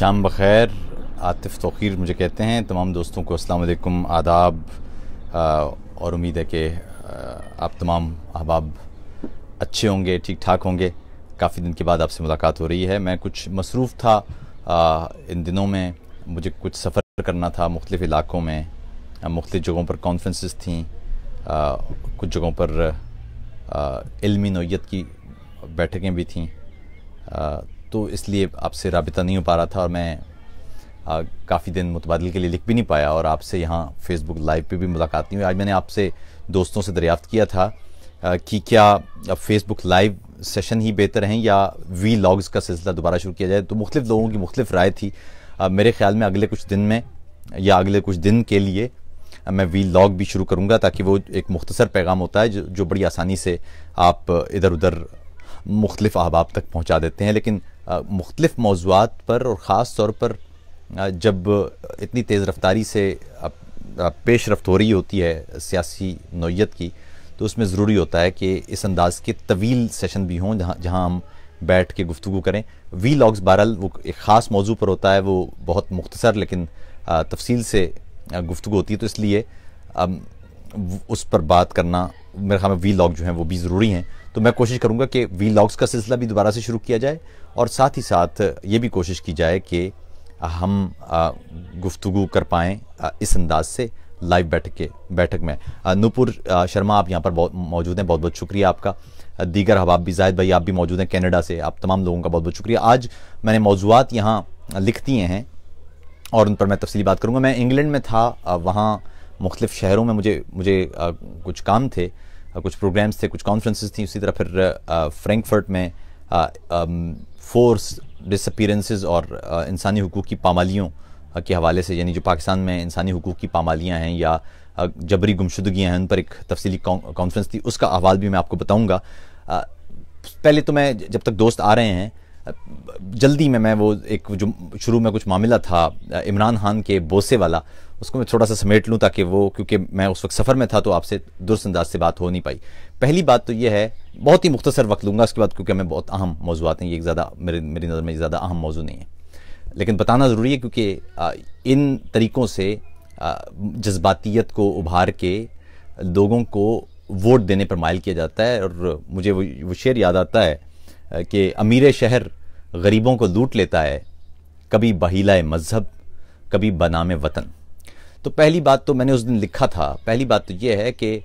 शाम बखैर आतिफ तोखीर मुझे कहते हैं तमाम दोस्तों को अस्सलाम वालेकुम आदाब और उम्मीद है कि आप तमाम अहबाब अच्छे होंगे ठीक ठाक होंगे काफ़ी दिन के बाद आपसे मुलाकात हो रही है मैं कुछ मसरूफ़ था आ, इन दिनों में मुझे कुछ सफ़र करना था मुख्तफ इलाक़ों में मुख्त जगहों पर कॉन्फ्रेंसेस थी आ, कुछ जगहों पर इल्मी नोयत की बैठकें भी आ, तो इसलिए आपसे रबता नहीं हो पा रहा था और मैं काफ़ी दिन मुतबादल के लिए लिख भी नहीं पाया और आपसे यहाँ फेसबुक लाइव पे भी मुलाकात नहीं हुई आज मैंने आपसे दोस्तों से दरियाफ़त किया था कि क्या फेसबुक लाइव सेशन ही बेहतर हैं या वी लॉग्स का सिलसिला दोबारा शुरू किया जाए तो मुख्तु लोगों की मुख्तफ राय थी मेरे ख्याल में अगले कुछ दिन में या अगले कुछ दिन के लिए मैं वी लॉग भी शुरू करूँगा ताकि वो एक मुख्तसर पैगाम होता है जो बड़ी आसानी से आप इधर उधर मुख्तलिफ अहबाब तक पहुँचा देते हैं लेकिन मुख्तलिफ मौजूद पर और ख़ास तौर पर जब इतनी तेज़ रफ्तारी से पेश रफ्त हो रही होती है सियासी नोयत की तो उसमें ज़रूरी होता है कि इस अंदाज़ के तवील सेशन भी हों जहाँ जहाँ हम बैठ के गुफ्तु करें वी लॉग्स बहरल वो एक ख़ास मौजू पर होता है वो बहुत मुख्तसर लेकिन तफसील से गुफ्तु होती है तो इसलिए उस पर बात करना मेरे ख्याल में वी लॉग जो हैं वो भी ज़रूरी हैं तो मैं कोशिश करूँगा कि वी लॉग्स का सिलसिला भी दोबारा से शुरू किया जाए और साथ ही साथ ये भी कोशिश की जाए कि हम गुफ्तु कर पाएँ इस अंदाज से लाइव बैठक के बैठक में नूपुर शर्मा आप यहाँ पर बहुत मौजूद हैं बहुत बहुत शुक्रिया आपका दीगर हबाब भी जाहिद भाई आप भी मौजूद हैं कनाडा से आप तमाम लोगों का बहुत बहुत शुक्रिया आज मैंने मौजूद यहाँ लिख दिए हैं और उन पर मैं तफसली बात करूँगा मैं इंग्लैंड में था वहाँ मुख्तफ शहरों में मुझे मुझे कुछ काम थे कुछ प्रोग्राम्स थे कुछ कॉन्फ्रेंसेस थी उसी तरह फिर फ्रैंकफर्ट uh, में फोर्स uh, डिसपियरेंसेज um, और uh, इंसानी हकूक़ की पामालियों के हवाले से यानी जो पाकिस्तान में इंसानी हकूक़ की पामालियाँ हैं या जबरी गुमशुदगियाँ हैं उन पर एक तफसली कॉन्फ्रेंस थी उसका अहवाल भी मैं आपको बताऊँगा पहले तो मैं जब तक दोस्त आ रहे हैं जल्दी में मैं वो एक जो शुरू में कुछ मामला था इमरान खान के बोसे वाला उसको मैं थोड़ा सा समेट लूँ ताकि वो क्योंकि मैं उस वक्त सफ़र में था तो आपसे दुरुस्त अंदाज से बात हो नहीं पाई पहली बात तो यह है बहुत ही मुख्तसर वक्त लूँगा उसके बाद क्योंकि हमें बहुत अहम मौजूद हैं ये एक ज़्यादा मेरी मेरी नज़र में ज़्यादा अहम मौजू नहीं है लेकिन बताना ज़रूरी है क्योंकि इन तरीक़ों से जज्बातीत को उभार के लोगों को वोट देने पर मायल किया जाता है और मुझे वो वो शेर याद आता है कि अमीर शहर गरीबों को लूट लेता है कभी बहीला मज़हब कभी बनाम वतन तो पहली बात तो मैंने उस दिन लिखा था पहली बात तो ये है कि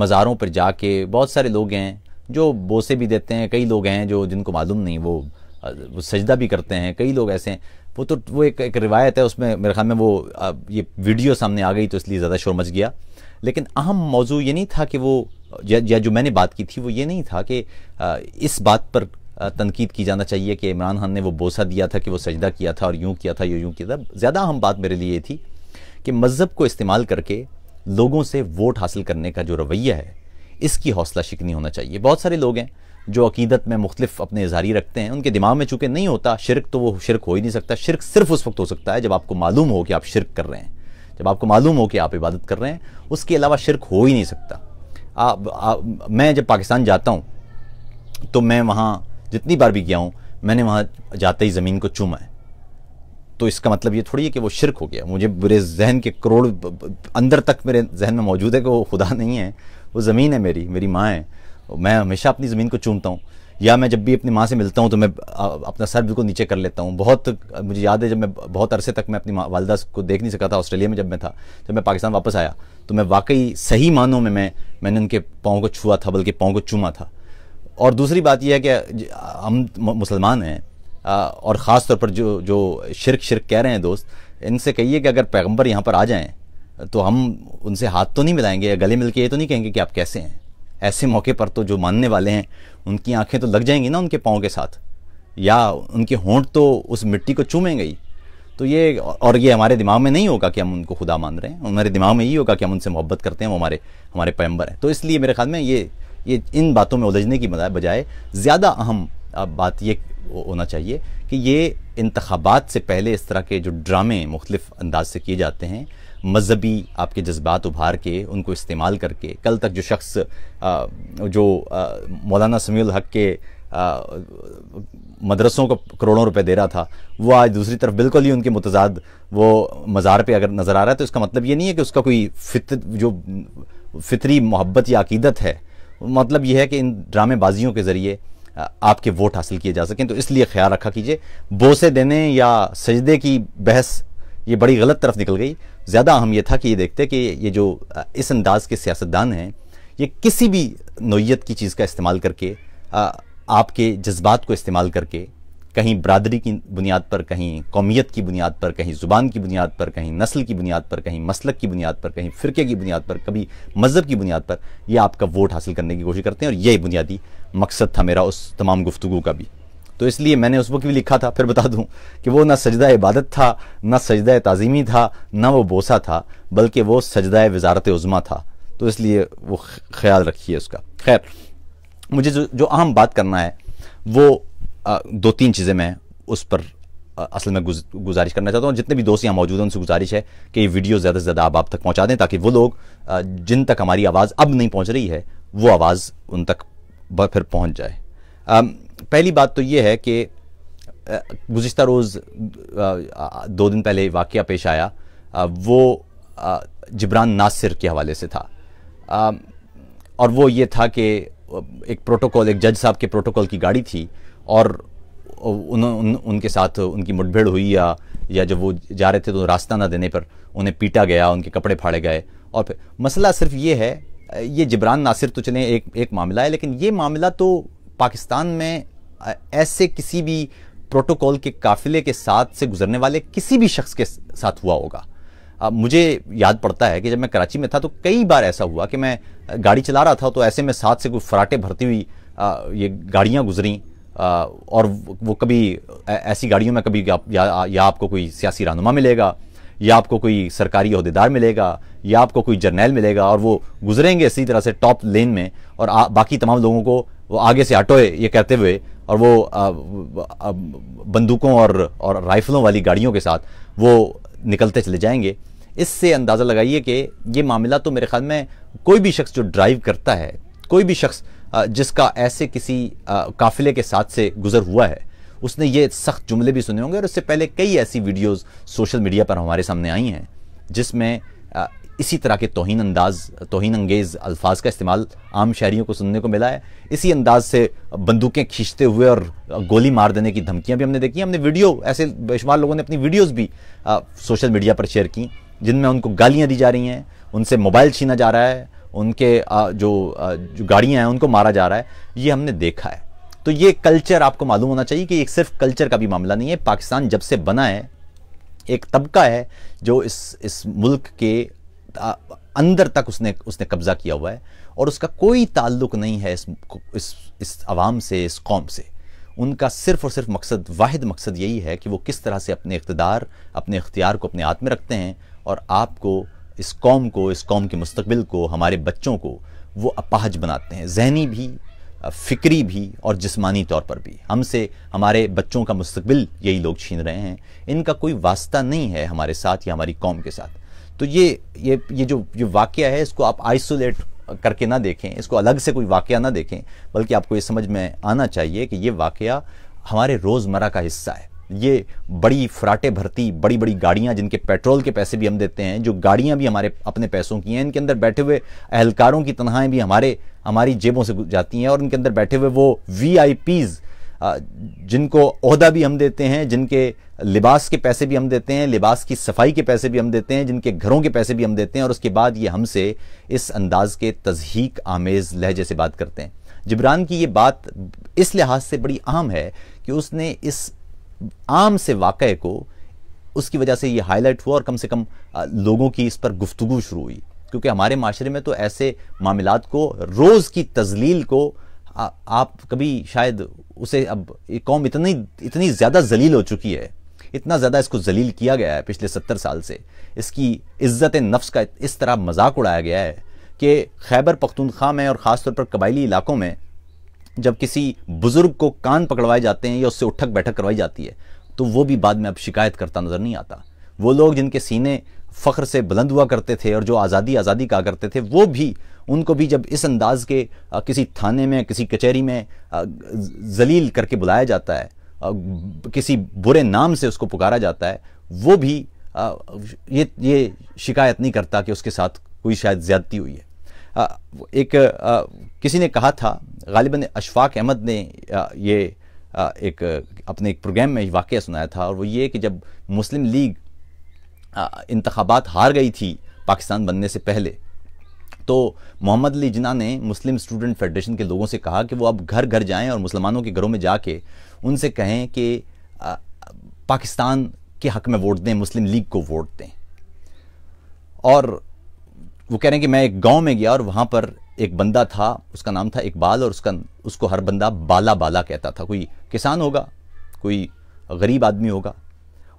मज़ारों पर जाके बहुत सारे लोग हैं जो बोसे भी देते हैं कई लोग हैं जो जिनको मालूम नहीं वो वो सजदा भी करते हैं कई लोग ऐसे हैं वो तो वो एक एक रिवायत है उसमें मेरे ख्याल में वो ये वीडियो सामने आ गई तो इसलिए ज़्यादा शोर मच गया लेकिन अहम मौजू ये नहीं था कि वो या, जो मैंने बात की थी वो ये नहीं था कि इस बात पर तनकीद की जाना चाहिए कि इमरान खान ने वो बोसा दिया था कि वो सजदा किया था और यूँ किया था यूँ यूँ किया था ज़्यादा अहम बात मेरे लिए ये थी कि मज़हब को इस्तेमाल करके लोगों से वोट हासिल करने का जो रवैया है इसकी हौसला शिकनी होना चाहिए बहुत सारे लोग हैं जो अकीदत में मुख्तफ अपने इजारी रखते हैं उनके दिमाग में चूँकि नहीं होता शिरक तो वो शिरक हो ही नहीं सकता शिरक सिर्फ उस वक्त हो सकता है जब आपको मालूम हो कि आप शिरक कर रहे हैं जब आपको मालूम हो कि आप इबादत कर रहे हैं उसके अलावा शिरक हो ही नहीं सकता आप मैं जब पाकिस्तान जाता हूँ तो मैं वहाँ जितनी बार भी गया हूँ मैंने वहाँ जाते ही ज़मीन को चूमा है तो इसका मतलब ये थोड़ी है कि वो शिरक हो गया मुझे मेरे जहन के करोड़ अंदर तक मेरे जहन में मौजूद है कि वो खुदा नहीं है वो ज़मीन है मेरी मेरी माँ है मैं हमेशा अपनी ज़मीन को चूमता हूँ या मैं जब भी अपनी माँ से मिलता हूँ तो मैं अपना सर बिल्कुल नीचे कर लेता हूँ बहुत मुझे याद है जब मैं बहुत अरसे तक मैं अपनी वालदा को देख नहीं सका था ऑस्ट्रेलिया में जब मैं था जब मैं पाकिस्तान वापस आया तो मैं वाकई सही मानों में मैं मैंने उनके पाँव को छुआ था बल्कि पाँव को चूमा था और दूसरी बात यह है कि हम मुसलमान हैं और ख़ास तौर पर जो जो शिरक शिरक कह रहे हैं दोस्त इनसे कहिए कि अगर पैगंबर यहाँ पर आ जाएं तो हम उनसे हाथ तो नहीं मिलाएंगे या गले मिल के ये तो नहीं कहेंगे कि आप कैसे हैं ऐसे मौके पर तो जो मानने वाले हैं उनकी आंखें तो लग जाएंगी ना उनके पाँव के साथ या उनके होंठ तो उस मिट्टी को चूमेंगे ही तो ये और ये हमारे दिमाग में नहीं होगा कि हम उनको खुदा मान रहे हैं हमारे दिमाग में यही होगा कि हम उनसे मोहब्बत करते हैं वो हमारे हमारे पैम्बर हैं तो इसलिए मेरे ख्याल में ये ये इन बातों में उलझने की बजाय ज़्यादा अहम बात ये होना चाहिए कि ये इंतबात से पहले इस तरह के जो ड्रामे मुख्तफ अंदाज से किए जाते हैं मजहबी आपके जज्बात उभार के उनको इस्तेमाल करके कल तक जो शख्स जो मौलाना समी हक के मदरसों को करोड़ों रुपए दे रहा था वो आज दूसरी तरफ बिल्कुल ही उनके मुतजाद वो मज़ार पे अगर नज़र आ रहा है तो इसका मतलब ये नहीं है कि उसका कोई फित जो फितरी मोहब्बत या अकीदत है मतलब यह है कि इन ड्रामेबाजियों के ज़रिए आपके वोट हासिल किए जा सकें तो इसलिए ख्याल रखा कीजिए बोसे देने या सजदे की बहस ये बड़ी गलत तरफ निकल गई ज़्यादा अहम यह था कि ये देखते कि ये जो इस अंदाज के सियासतदान हैं ये किसी भी नोयत की चीज़ का इस्तेमाल करके आपके जज्बात को इस्तेमाल करके कहीं बरदरी की बुनियाद पर कहीं कौमियत की बुनियाद पर कहीं ज़ुबान की बुनियाद पर कहीं नस्ल की बुनियाद पर कहीं मसलक की बुनियाद पर कहीं फ़िरके की बुनियाद पर कभी मज़हब की बुनियाद पर यह आपका वोट हासिल करने की कोशिश करते हैं और यही बुनियादी मकसद था मेरा उस तमाम गुफ्तु का भी तो इसलिए मैंने उस वक्त भी लिखा था फिर बता दूँ कि वो ना सजदा इबादत था ना सजदा तज़ीमी था ना वो बोसा था बल्कि वो सजदा वजारत उज़मा था तो इसलिए वो ख्याल रखिए उसका खैर मुझे जो जो अहम बात करना है वो दो तीन चीज़ें मैं उस पर असल में गुजारिश करना चाहता हूँ जितने भी दोस्त यहाँ मौजूद हैं उनसे गुजारिश है कि ये वीडियो ज़्यादा से ज़्यादा आप आप तक पहुँचा दें ताकि वो लोग जिन तक हमारी आवाज़ अब नहीं पहुँच रही है वो आवाज़ उन तक फिर पहुँच जाए पहली बात तो ये है कि गुज्तर रोज़ दो दिन पहले वाक़ पेश आया वो जबरान नासिर के हवाले से था और वो ये था कि एक प्रोटोकॉल एक जज साहब के प्रोटोकॉल की गाड़ी थी और उन, उन उनके साथ उनकी मुठभेड़ हुई या या जब वो जा रहे थे तो रास्ता ना देने पर उन्हें पीटा गया उनके कपड़े फाड़े गए और फिर मसला सिर्फ ये है ये जिब्रान नासिर तो चले एक एक मामला है लेकिन ये मामला तो पाकिस्तान में ऐसे किसी भी प्रोटोकॉल के काफिले के साथ से गुजरने वाले किसी भी शख्स के साथ हुआ होगा अब मुझे याद पड़ता है कि जब मैं कराची में था तो कई बार ऐसा हुआ कि मैं गाड़ी चला रहा था तो ऐसे में साथ से कोई फराटे भरती हुई ये गाड़ियाँ गुजरी और वो कभी ऐसी गाड़ियों में कभी या, या, या आपको कोई सियासी रहनुमा मिलेगा या आपको कोई सरकारी अहदेदार मिलेगा या आपको कोई जर्नैल मिलेगा और वो गुजरेंगे इसी तरह से टॉप लेन में और आ, बाकी तमाम लोगों को वो आगे से हटोए ये कहते हुए और वो बंदूकों और और राइफलों वाली गाड़ियों के साथ वो निकलते चले जाएंगे इससे अंदाज़ा लगाइए कि ये मामला तो मेरे ख्याल में कोई भी शख्स जो ड्राइव करता है कोई भी शख्स जिसका ऐसे किसी काफिले के साथ से गुजर हुआ है उसने ये सख्त जुमले भी सुने होंगे और उससे पहले कई ऐसी वीडियोस सोशल मीडिया पर हमारे सामने आई हैं जिसमें इसी तरह के तोहन अंदाज तोहन अंगेज़ अल्फाज का इस्तेमाल आम शहरीों को सुनने को मिला है इसी अंदाज से बंदूकें खींचते हुए और गोली मार देने की धमकियां भी हमने देखी हमने वीडियो ऐसे बेशुमार लोगों ने अपनी वीडियोज़ भी आ, सोशल मीडिया पर शेयर की जिनमें उनको गालियाँ दी जा रही हैं उनसे मोबाइल छीना जा रहा है उनके जो जो गाड़ियाँ हैं उनको मारा जा रहा है ये हमने देखा है तो ये कल्चर आपको मालूम होना चाहिए कि एक सिर्फ कल्चर का भी मामला नहीं है पाकिस्तान जब से बना है एक तबका है जो इस इस मुल्क के अंदर तक उसने उसने कब्ज़ा किया हुआ है और उसका कोई ताल्लुक नहीं है इस इस इस आवाम से इस कौम से उनका सिर्फ और सिर्फ मकसद वाद मकसद यही है कि वो किस तरह से अपने इकतदार अपने इख्तियार को अपने हाथ में रखते हैं और आपको इस कौम को इस कौम के मुस्तबिल को हमारे बच्चों को वो अपाहज बनाते हैं जहनी भी फ़िक्री भी और जिस्मानी तौर पर भी हमसे हमारे बच्चों का मुस्तबिल यही लोग छीन रहे हैं इनका कोई वास्ता नहीं है हमारे साथ या हमारी कौम के साथ तो ये ये ये जो ये वाक़ है इसको आप आइसोलेट करके ना देखें इसको अलग से कोई वाक़ ना देखें बल्कि आपको ये समझ में आना चाहिए कि ये वाक़ हमारे रोज़मर्रा का हिस्सा है ये बड़ी फ्राटे भरती बड़ी बड़ी गाड़ियां जिनके पेट्रोल के पैसे भी हम देते हैं जो गाड़ियां भी हमारे अपने पैसों की हैं इनके अंदर बैठे हुए अहलकारों की तनहाएँ भी हमारे हमारी जेबों से जाती हैं और इनके अंदर बैठे हुए वो वी जिनको अहदा भी हम देते हैं जिनके लिबास के पैसे भी हम देते हैं लिबास की सफाई के पैसे भी हम देते हैं जिनके घरों के पैसे भी हम देते हैं और उसके बाद ये हमसे इस अंदाज के तजहीक आमेज़ लहजे से बात करते हैं जिब्रान की ये बात इस लिहाज से बड़ी अहम है कि उसने इस आम से वाक को उसकी वजह से ये हाईलाइट हुआ और कम से कम लोगों की इस पर गुफ्तु शुरू हुई क्योंकि हमारे माशरे में तो ऐसे मामला को रोज़ की तजलील को आ, आप कभी शायद उसे अब कौम इतनी इतनी ज़्यादा जलील हो चुकी है इतना ज़्यादा इसको जलील किया गया है पिछले सत्तर साल से इसकी इज़्ज़त नफ्स का इस तरह मजाक उड़ाया गया है कि खैबर पख्तूनख्वा में और ख़ासतौर पर कबायली इलाकों में जब किसी बुजुर्ग को कान पकड़वाए जाते हैं या उससे उठक बैठक करवाई जाती है तो वो भी बाद में अब शिकायत करता नजर नहीं आता वो लोग जिनके सीने फ़ख्र से बुलंद हुआ करते थे और जो आज़ादी आज़ादी कहा करते थे वो भी उनको भी जब इस अंदाज के किसी थाने में किसी कचहरी में जलील करके बुलाया जाता है किसी बुरे नाम से उसको पुकारा जाता है वो भी ये ये शिकायत नहीं करता कि उसके साथ कोई शायद ज़्यादती हुई है एक किसी ने कहा था गालिबा अशफाक अहमद ने ये एक अपने एक प्रोग्राम में वाक़ सुनाया था और वो ये कि जब मुस्लिम लीग इंतबात हार गई थी पाकिस्तान बनने से पहले तो मोहम्मद अली जिना ने मुस्लिम स्टूडेंट फेडरेशन के लोगों से कहा कि वो अब घर घर जाएं और मुसलमानों के घरों में जाके उनसे कहें कि पाकिस्तान के हक में वोट दें मुस्लिम लीग को वोट दें और वो कह रहे हैं कि मैं एक गांव में गया और वहाँ पर एक बंदा था उसका नाम था इकबाल और उसका उसको हर बंदा बाला बाला कहता था कोई किसान होगा कोई गरीब आदमी होगा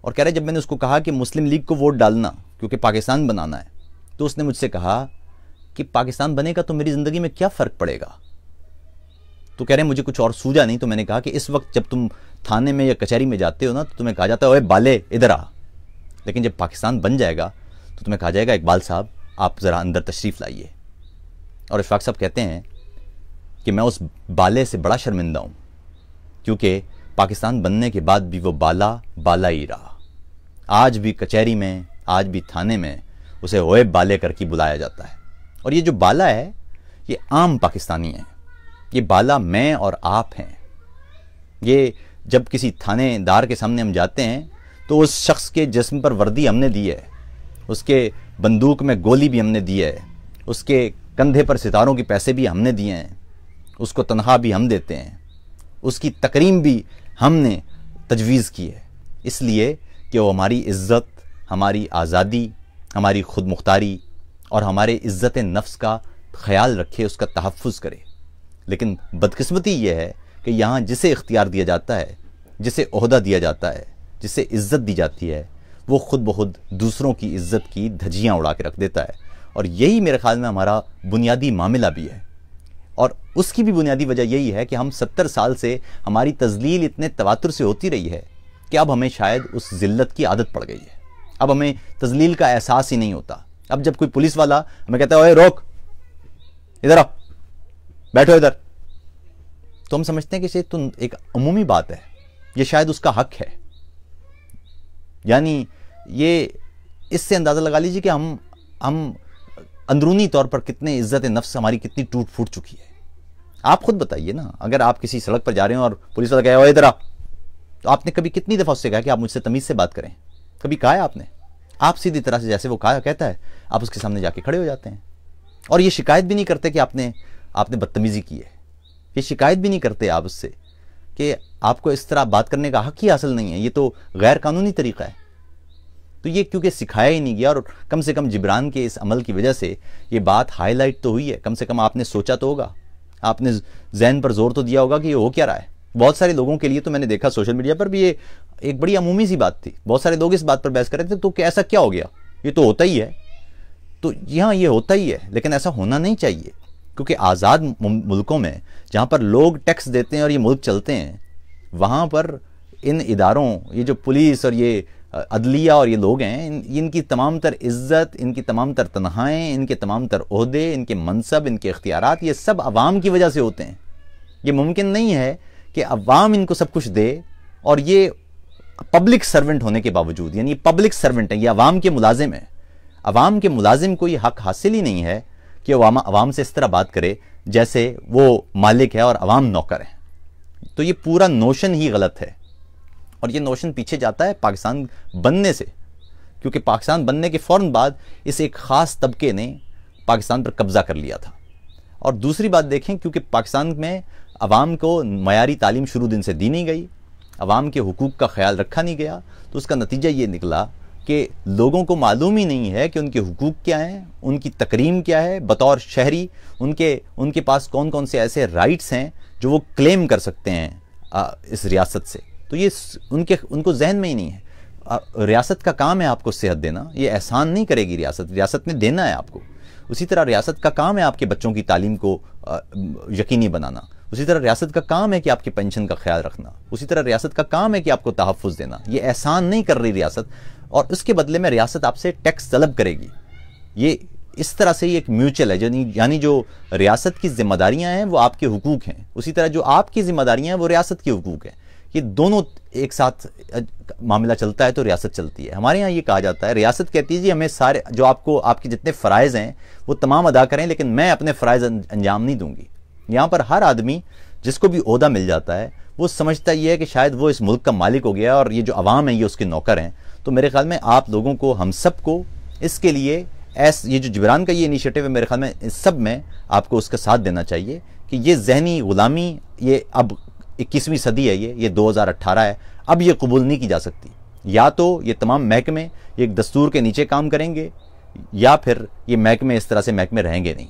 और कह रहे जब मैंने उसको कहा कि मुस्लिम लीग को वोट डालना क्योंकि पाकिस्तान बनाना है तो उसने मुझसे कहा कि पाकिस्तान बनेगा तो मेरी ज़िंदगी में क्या फ़र्क पड़ेगा तो कह रहे मुझे कुछ और सूझा नहीं तो मैंने कहा कि इस वक्त जब तुम थाने में या कचहरी में जाते हो ना तो तुम्हें कहा जाता है ओए बाले इधर आ लेकिन जब पाकिस्तान बन जाएगा तो तुम्हें कहा जाएगा इकबाल साहब आप ज़रा अंदर तशरीफ़ लाइए और इशफाक साहब कहते हैं कि मैं उस बाले से बड़ा शर्मिंदा हूँ क्योंकि पाकिस्तान बनने के बाद भी वो बाला बाला ही रहा आज भी कचहरी में आज भी थाने में उसे ओए बाले करके बुलाया जाता है और ये जो बाला है ये आम पाकिस्तानी है ये बाला मैं और आप हैं ये जब किसी थानेदार के सामने हम जाते हैं तो उस शख्स के जिस्म पर वर्दी हमने दी है उसके बंदूक में गोली भी हमने दी है उसके कंधे पर सितारों के पैसे भी हमने दिए हैं उसको तनख्वाह भी हम देते हैं उसकी तकरीम भी हमने तजवीज़ की है इसलिए कि वो हमारी इज़्ज़त हमारी आज़ादी हमारी खुद मुख्तारी और हमारे इज़्ज़त नफ्स का ख्याल रखे उसका तहफ़ करे लेकिन बदकस्मती यह है कि यहाँ जिसे इख्तियार दिया जाता है जिसे अहदा दिया जाता है जिसे इज़्ज़त दी जाती है वो खुद ब खुद दूसरों की इज्जत की धजियां उड़ा के रख देता है और यही मेरे ख्याल में हमारा बुनियादी मामला भी है और उसकी भी बुनियादी वजह यही है कि हम सत्तर साल से हमारी तजलील इतने तवातुर से होती रही है कि अब हमें शायद उस जिल्लत की आदत पड़ गई है अब हमें तजलील का एहसास ही नहीं होता अब जब कोई पुलिस वाला हमें कहता है ओए रोक इधर आओ बैठो इधर तो हम समझते हैं कि तुम तो एक अमूमी बात है ये शायद उसका हक है यानी ये इससे अंदाज़ा लगा लीजिए कि हम हम अंदरूनी तौर पर कितने इज्जत नफ्स हमारी कितनी टूट फूट चुकी है आप खुद बताइए ना अगर आप किसी सड़क पर जा रहे हो और पुलिस वाला कहे इधर आ तो आपने कभी कितनी दफ़ा उससे कहा कि आप मुझसे तमीज़ से बात करें कभी कहा है आपने आप सीधी तरह से जैसे वो कहा कहता है आप उसके सामने जाके खड़े हो जाते हैं और ये शिकायत भी नहीं करते कि आपने आपने बदतमीज़ी की है ये शिकायत भी नहीं करते आप उससे कि आपको इस तरह बात करने का हक ही हासिल नहीं है ये तो गैर कानूनी तरीका है तो ये क्योंकि सिखाया ही नहीं गया और कम से कम जिब्रान के इस अमल की वजह से ये बात हाईलाइट तो हुई है कम से कम आपने सोचा तो होगा आपने जहन पर जोर तो दिया होगा कि ये हो क्या रहा है बहुत सारे लोगों के लिए तो मैंने देखा सोशल मीडिया पर भी ये एक बड़ी अमूमी सी बात थी बहुत सारे लोग इस बात पर बहस कर रहे थे तो ऐसा क्या हो गया ये तो होता ही है तो यहाँ ये होता ही है लेकिन ऐसा होना नहीं चाहिए क्योंकि आज़ाद मुल्कों में जहाँ पर लोग टैक्स देते हैं और ये मुल्क चलते हैं वहाँ पर इन इदारों ये जो पुलिस और ये अदलिया और ये लोग हैं इन इनकी तमाम तर इज़्ज़त इनकी तमाम तर तनहाएँ इनके तमाम तर अहदे इनके मनसब इनके इख्तियार ये सब आवाम की वजह से होते हैं ये मुमकिन नहीं है कि अवाम इनको सब कुछ दे और ये पब्लिक सर्वेंट होने के बावजूद यानी पब्लिक सर्वेंट है ये अवाम के मुलाजिम है अवाम के मुलाजिम को ये हक हासिल ही नहीं है कि अवाम से इस तरह बात करे जैसे वो मालिक है और आवाम नौकर है तो ये पूरा नोशन ही गलत है और ये नोशन पीछे जाता है पाकिस्तान बनने से क्योंकि पाकिस्तान बनने के फ़ौर बाद इस एक ख़ास तबके ने पाकिस्तान पर कब्ज़ा कर लिया था और दूसरी बात देखें क्योंकि पाकिस्तान में आवाम को मयारी तालीम शुरू दिन से दी नहीं गई आवाम के हकूक़ का ख्याल रखा नहीं गया तो उसका नतीजा ये निकला कि लोगों को मालूम ही नहीं है कि उनके हकूक़ क्या हैं उनकी तकरीम क्या है बतौर शहरी उनके उनके पास कौन कौन से ऐसे राइट्स हैं जो वो क्लेम कर सकते हैं आ, इस रियासत से तो ये उनके उनको जहन में ही नहीं है रियासत का काम है आपको सेहत देना ये एहसान नहीं करेगी रियासत रियासत ने देना है आपको उसी तरह रियासत का काम है आपके बच्चों की तालीम को यकीनी बनाना उसी तरह रियासत का काम है कि आपके पेंशन का ख्याल रखना उसी तरह रियासत का काम है कि आपको तहफ़ देना ये एहसान नहीं कर रही रियासत और उसके बदले में रियासत आपसे टैक्स तलब करेगी ये इस तरह से ही एक म्यूचुअल है यानी यानी जो रियासत की जिम्मेदारियां हैं वो आपके हुकूक हैं उसी तरह जो आपकी जिम्मेदारियां हैं वो रियासत के हुकूक हैं ये दोनों एक साथ मामला चलता है तो रियासत चलती है हमारे यहाँ ये कहा जाता है रियासत कहती है जी हमें सारे जो आपको आपके जितने फ़राइज़ हैं वो तमाम अदा करें लेकिन मैं अपने फ़रज़ अं-, अंजाम नहीं दूंगी यहाँ पर हर आदमी जिसको भी अहदा मिल जाता है वो समझता ये है कि शायद वो इस मुल्क का मालिक हो गया और ये जो आवाम है ये उसके नौकर हैं तो मेरे ख्याल में आप लोगों को हम सब को इसके लिए ऐस ये जो जबरान का ये इनिशिएटिव है मेरे ख्याल में इस सब में आपको उसका साथ देना चाहिए कि ये जहनी ग़ुलामी ये अब इक्कीसवीं सदी है ये ये 2018 है अब ये कबूल नहीं की जा सकती या तो ये तमाम महकमे एक दस्तूर के नीचे काम करेंगे या फिर ये महकमे इस तरह से महकमे रहेंगे नहीं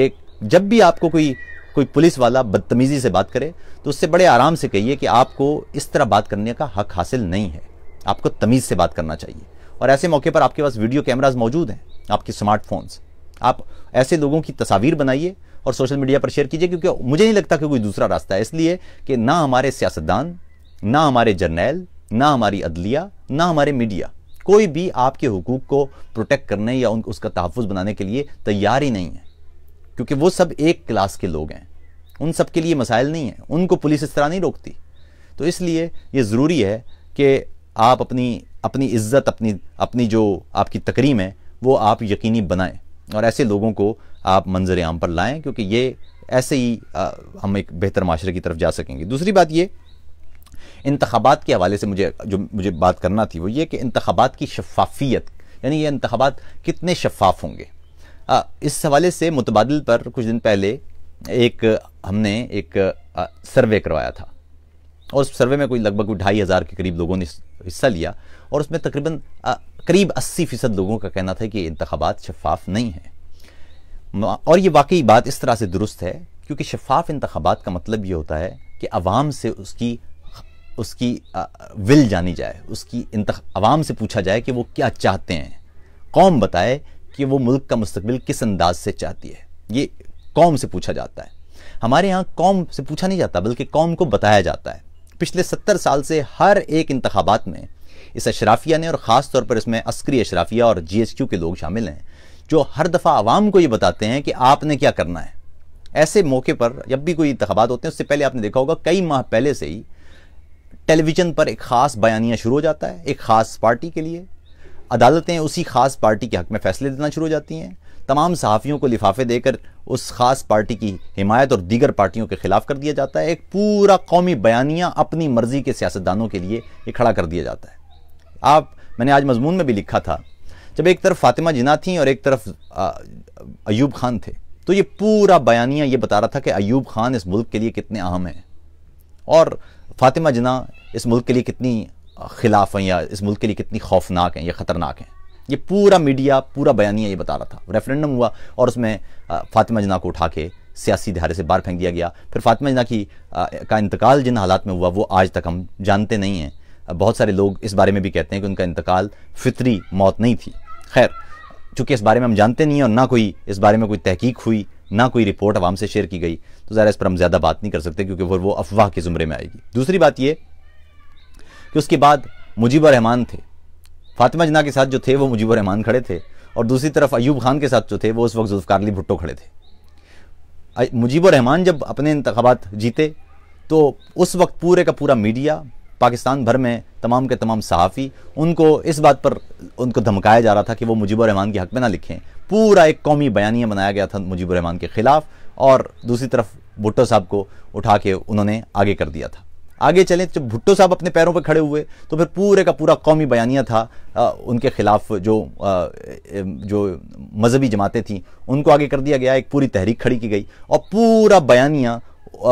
ये जब भी आपको कोई कोई पुलिस वाला बदतमीज़ी से बात करे तो उससे बड़े आराम से कहिए कि आपको इस तरह बात करने का हक हासिल नहीं है आपको तमीज़ से बात करना चाहिए और ऐसे मौके पर आपके पास वीडियो कैमराज मौजूद हैं आपके स्मार्टफोन्स आप ऐसे लोगों की तस्वीर बनाइए और सोशल मीडिया पर शेयर कीजिए क्योंकि मुझे नहीं लगता कि कोई दूसरा रास्ता है इसलिए कि ना हमारे सियासतदान ना हमारे जर्नैल ना हमारी अदलिया ना हमारे मीडिया कोई भी आपके हकूक को प्रोटेक्ट करने या उन उसका तहफ़ बनाने के लिए तैयार ही नहीं है क्योंकि वो सब एक क्लास के लोग हैं उन सब के लिए मसाइल नहीं हैं उनको पुलिस इस तरह नहीं रोकती तो इसलिए ये ज़रूरी है कि आप अपनी अपनी इज्जत अपनी अपनी जो आपकी तकरीम है वो आप यकीनी बनाएं और ऐसे लोगों को आप मंजर आम पर लाएं क्योंकि ये ऐसे ही आ, हम एक बेहतर माशरे की तरफ जा सकेंगे दूसरी बात ये इंतबात के हवाले से मुझे जो मुझे बात करना थी वो ये कि इंतबात की शफाफियत यानी ये इंतबात कितने शफाफ होंगे आ, इस हवाले से मुतबादल पर कुछ दिन पहले एक हमने एक आ, सर्वे करवाया था और उस सर्वे में कोई लगभग ढाई हज़ार के करीब लोगों ने हिस्सा लिया और उसमें तकरीबन करीब अस्सी फ़ीसद लोगों का कहना था कि इंतबात शफाफ नहीं है और ये वाकई बात इस तरह से दुरुस्त है क्योंकि शफाफ इंतबात का मतलब ये होता है कि आवाम से उसकी उसकी विल जानी जाए उसकी आवाम से पूछा जाए कि वो क्या चाहते हैं कौम बताए कि वो मुल्क का मुस्तबिल किस अंदाज से चाहती है ये कौम से पूछा जाता है हमारे यहाँ कौम से पूछा नहीं जाता बल्कि कौम को बताया जाता है पिछले सत्तर साल से हर एक इंतबात में इस अशराफिया ने और ख़ास तौर पर इसमें अस्करी अशराफिया और जी एस क्यू के लोग शामिल हैं जो हर दफ़ा आवाम को ये बताते हैं कि आपने क्या करना है ऐसे मौके पर जब भी कोई इंतबात होते हैं उससे पहले आपने देखा होगा कई माह पहले से ही टेलीविज़न पर एक ख़ास बयानिया शुरू हो जाता है एक ख़ास पार्टी के लिए अदालतें उसी ख़ास पार्टी के हक में फ़ैसले देना शुरू हो जाती हैं तमाम सहाफ़ियों को लिफाफे देकर उस ख़ास पार्टी की हिमायत और दीगर पार्टियों के ख़िलाफ़ कर दिया जाता है एक पूरा कौमी बयानिया अपनी मर्ज़ी के सियासतदानों के लिए ये खड़ा कर दिया जाता है आप मैंने आज मजमून में भी लिखा था जब एक तरफ फातिमा जिना थी और एक तरफ अयूब खान थे तो ये पूरा बयानिया ये बता रहा था कि अयूब खान इस मुल्क के लिए कितने अहम हैं और फातिमा जना इस मुल्क के लिए कितनी खिलाफ हैं या इस मुल्क के लिए कितनी खौफनाक हैं या ख़तरनाक हैं ये पूरा मीडिया पूरा बयानिया ये बता रहा था रेफरेंडम हुआ और उसमें फातिमा जना को उठा के सियासी धारे से बाहर फेंक दिया गया फिर फातिमा जना की आ, का इंतकाल जिन हालात में हुआ वो आज तक हम जानते नहीं हैं बहुत सारे लोग इस बारे में भी कहते हैं कि उनका इंतकाल फितरी मौत नहीं थी खैर चूँकि इस बारे में हम जानते नहीं हैं और ना कोई इस बारे में कोई तहकीक हुई ना कोई रिपोर्ट आवाम से शेयर की गई तो ज़रा इस पर हम ज़्यादा बात नहीं कर सकते क्योंकि वो वो अफवाह के ज़ुमरे में आएगी दूसरी बात ये कि उसके बाद मुजीबर रहमान थे फातिमा जना के साथ जो थे वो मुजीबर रहमान खड़े थे और दूसरी तरफ अयूब खान के साथ जो थे वो उस वक्त जुल्फ़ार अली भुट्टो खड़े थे मुजीबर रहमान जब अपने इंतबात जीते तो उस वक्त पूरे का पूरा मीडिया पाकिस्तान भर में तमाम के तमाम सहाफ़ी उनको इस बात पर उनको धमकाया जा रहा था कि वो मुजीबर रहमान के हक़ में ना लिखें पूरा एक कौमी बयानिया बनाया गया था मुजीबर रहमान के ख़िलाफ़ और दूसरी तरफ भुट्टो साहब को उठा के उन्होंने आगे कर दिया था आगे चलें जब भुट्टो साहब अपने पैरों पर खड़े हुए तो फिर पूरे का पूरा कौमी बयानिया था आ, उनके खिलाफ जो आ, जो मजहबी जमातें थीं उनको आगे कर दिया गया एक पूरी तहरीक खड़ी की गई और पूरा बयानिया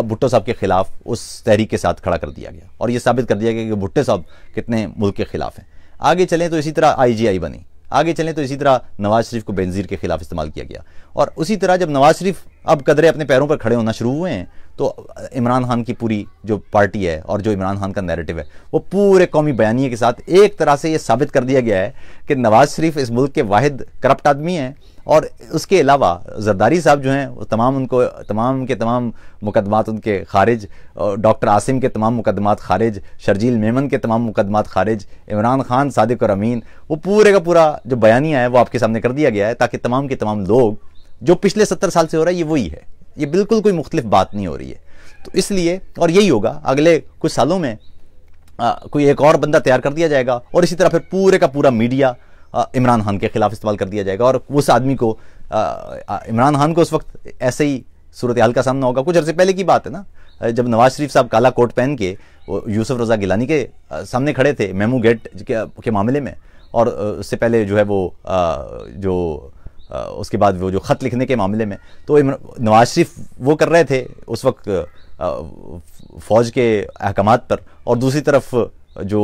भुट्टो साहब के खिलाफ उस तहरीक के साथ खड़ा कर दिया गया और ये साबित कर दिया गया कि भुट्टो साहब कितने मुल्क के खिलाफ हैं आगे चलें तो इसी तरह आईजीआई बनी आगे चलें तो इसी तरह नवाज शरीफ को बेनजीर के खिलाफ इस्तेमाल किया गया और उसी तरह जब नवाज शरीफ अब कदरे अपने पैरों पर खड़े होना शुरू हुए हैं तो इमरान खान की पूरी जो पार्टी है और जो इमरान खान का नैरेटिव है वो पूरे कौमी बयानी के साथ एक तरह से ये साबित कर दिया गया है कि नवाज शरीफ इस मुल्क के वाद करप्ट आदमी हैं और उसके अलावा जरदारी साहब जो हैं वो तमाम उनको तमाम के तमाम मुकदमात उनके खारिज डॉक्टर आसिम के तमाम मुकदमात खारिज शर्जील मेमन के तमाम मुकदमात खारिज इमरान खान सादिक और अमीन वो पूरे का पूरा जो बयानिया है वो आपके सामने कर दिया गया है ताकि तमाम के तमाम लोग जो पिछले सत्तर साल से हो रहा है ये वही है ये बिल्कुल कोई मुख्तलिफ बात नहीं हो रही है तो इसलिए और यही होगा अगले कुछ सालों में आ, कोई एक और बंदा तैयार कर दिया जाएगा और इसी तरह फिर पूरे का पूरा मीडिया इमरान खान के खिलाफ इस्तेमाल कर दिया जाएगा और उस आदमी को इमरान खान को उस वक्त ऐसे ही सूरत हाल का सामना होगा कुछ अर्से पहले की बात है ना जब नवाज शरीफ साहब काला कोट पहन के यूसुफ रजा गिलानी के सामने खड़े थे मेमू गेट के, के मामले में और उससे पहले जो है वो जो उसके बाद वो जो ख़त लिखने के मामले में तो नवाज शरीफ वो कर रहे थे उस वक्त फ़ौज के अहकाम पर और दूसरी तरफ जो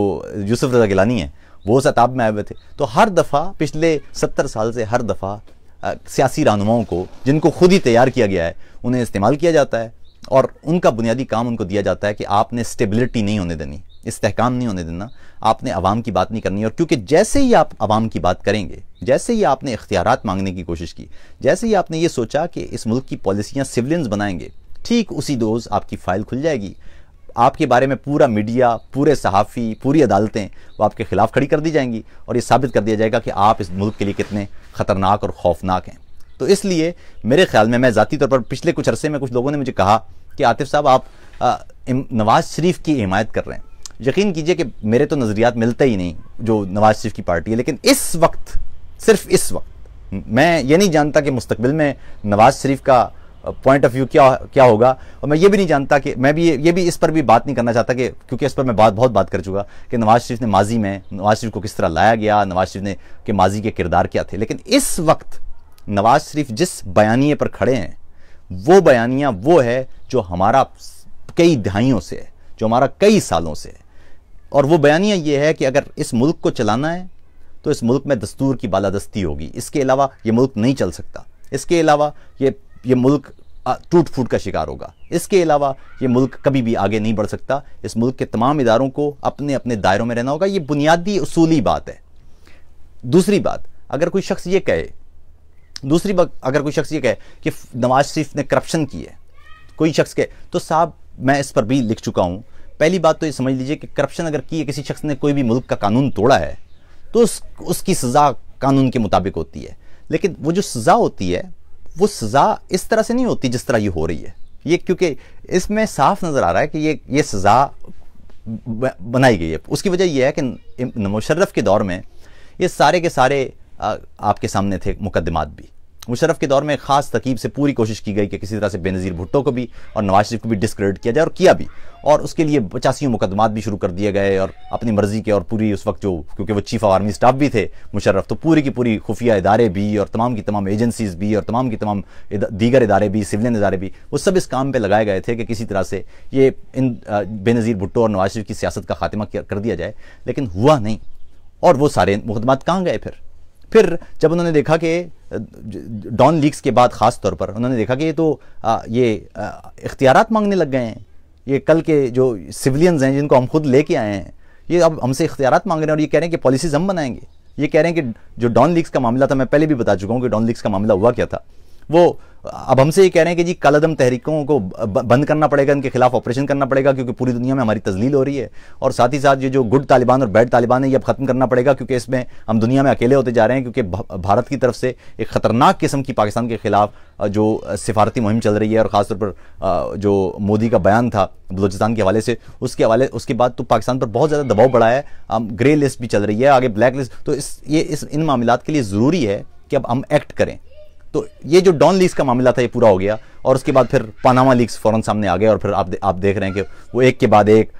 यूसुफ रजा गिलानी है वो सताब में आए हुए थे तो हर दफ़ा पिछले सत्तर साल से हर दफ़ा सियासी रहनुमाओं को जिनको खुद ही तैयार किया गया है उन्हें इस्तेमाल किया जाता है और उनका बुनियादी काम उनको दिया जाता है कि आपने स्टेबिलिटी नहीं होने देनी इस्तेकाम नहीं होने देना आपने आवाम की बात नहीं करनी और क्योंकि जैसे ही आप आवाम की बात करेंगे जैसे ही आपने इख्तियार मांगने की कोशिश की जैसे ही आपने ये सोचा कि इस मुल्क की पॉलिसियाँ सिविलियंस बनाएंगे ठीक उसी दोज आपकी फ़ाइल खुल जाएगी आपके बारे में पूरा मीडिया पूरे सहाफ़ी पूरी अदालतें वो आपके ख़िलाफ़ खड़ी कर दी जाएंगी और ये साबित कर दिया जाएगा कि आप इस मुल्क के लिए कितने ख़तरनाक और खौफनाक हैं तो इसलिए मेरे ख्याल में मैं ज़ाती तौर पर पिछले कुछ अरसे में कुछ लोगों ने मुझे कहा कि आतिफ साहब आप नवाज़ शरीफ की हिमायत कर रहे हैं यकीन कीजिए कि मेरे तो नज़रियात मिलते ही नहीं जो नवाज शरीफ की पार्टी है लेकिन इस वक्त सिर्फ इस वक्त मैं ये नहीं जानता कि मुस्तबिल में नवाज शरीफ का पॉइंट ऑफ व्यू क्या क्या होगा और मैं ये भी नहीं जानता कि मैं भी ये भी इस पर भी बात नहीं करना चाहता कि क्योंकि इस पर मैं बात बहुत बात कर चुका कि नवाज शरीफ ने माजी में नवाज शरीफ को किस तरह लाया गया नवाज शरीफ ने के माजी के किरदार क्या थे लेकिन इस वक्त नवाज शरीफ जिस बयानिए पर खड़े हैं वो बयानिया वो है जो हमारा कई दहाइयों से है जो हमारा कई सालों से है और वो बयानिया ये है कि अगर इस मुल्क को चलाना है तो इस मुल्क में दस्तूर की बालादस्ती होगी इसके अलावा ये मुल्क नहीं चल सकता इसके अलावा ये ये मुल्क टूट फूट का शिकार होगा इसके अलावा ये मुल्क कभी भी आगे नहीं बढ़ सकता इस मुल्क के तमाम इदारों को अपने अपने दायरों में रहना होगा ये बुनियादी असूली बात है दूसरी बात अगर कोई शख्स ये कहे दूसरी बात अगर कोई शख्स ये कहे कि नवाज शरीफ ने करप्शन की है कोई शख्स कहे तो साहब मैं इस पर भी लिख चुका हूँ पहली बात तो ये समझ लीजिए कि करप्शन अगर की है किसी शख्स ने कोई भी मुल्क का कानून तोड़ा है तो उस उसकी सज़ा कानून के मुताबिक होती है लेकिन वो जो सज़ा होती है वो सज़ा इस तरह से नहीं होती जिस तरह ये हो रही है ये क्योंकि इसमें साफ नज़र आ रहा है कि ये ये सज़ा बनाई गई है उसकी वजह यह है कि मुशर्रफ के दौर में ये सारे के सारे आपके सामने थे मुकदमात भी मुशरफ के दौर में खास तकीब से पूरी कोशिश की गई कि किसी तरह से बेनज़ीर भुट्टो को भी और नवाज शरीफ को भी डिस्क्रेडिट किया जाए और किया भी और उसके लिए पचासियों मुकदमात भी शुरू कर दिए गए और अपनी मर्ज़ी के और पूरी उस वक्त जो क्योंकि वो चीफ ऑफ आर्मी स्टाफ भी थे मुशर्रफ तो पूरी की पूरी खुफिया इदारे भी और तमाम की तमाम एजेंसीज भी और तमाम की तमाम दीगर इदारे भी सिविलियन इदारे भी वो सब इस काम पर लगाए गए थे कि किसी तरह से ये इन बेनज़ीर भुट्टो और नवाज शरीफ की सियासत का खात्मा कर दिया जाए लेकिन हुआ नहीं और वो सारे मुकदमात कहाँ गए फिर फिर जब उन्होंने देखा कि डॉन लीक्स के बाद ख़ास तौर पर उन्होंने देखा कि ये तो आ, ये इख्तियार मांगने लग गए हैं ये कल के जो सिविलियंस हैं जिनको हम खुद लेके आए हैं ये अब हमसे इख्तियार मांग रहे हैं और ये कह रहे हैं कि पॉलिसीज़ हम बनाएंगे ये कह रहे हैं कि जो डॉन लीक्स का मामला था मैं पहले भी बता चुका हूँ कि डॉन लीक्स का मामला हुआ क्या था वो अब हमसे ये कह रहे हैं कि जी कलदम तहरीकों को बंद करना पड़ेगा इनके खिलाफ ऑपरेशन करना पड़ेगा क्योंकि पूरी दुनिया में हमारी तजलील हो रही है और साथ ही साथ ये जो गुड तालिबान और बैड तालिबान है ये अब ख़त्म करना पड़ेगा क्योंकि इसमें हम दुनिया में अकेले होते जा रहे हैं क्योंकि भारत की तरफ से एक ख़तरनाक किस्म की पाकिस्तान के खिलाफ जो सिफारती मुहिम चल रही है और ख़ासतौर पर जो मोदी का बयान था बलूचिस्तान के हवाले से उसके हवाले उसके बाद तो पाकिस्तान पर बहुत ज़्यादा दबाव बढ़ा है ग्रे लिस्ट भी चल रही है आगे ब्लैक लिस्ट तो इस ये इस इन मामला के लिए ज़रूरी है कि अब हम एक्ट करें तो ये जो डॉन लीक्स का मामला था ये पूरा हो गया और उसके बाद फिर पानामा लीक्स फौरन सामने आ गए और फिर आप आप देख रहे हैं कि वो एक के बाद एक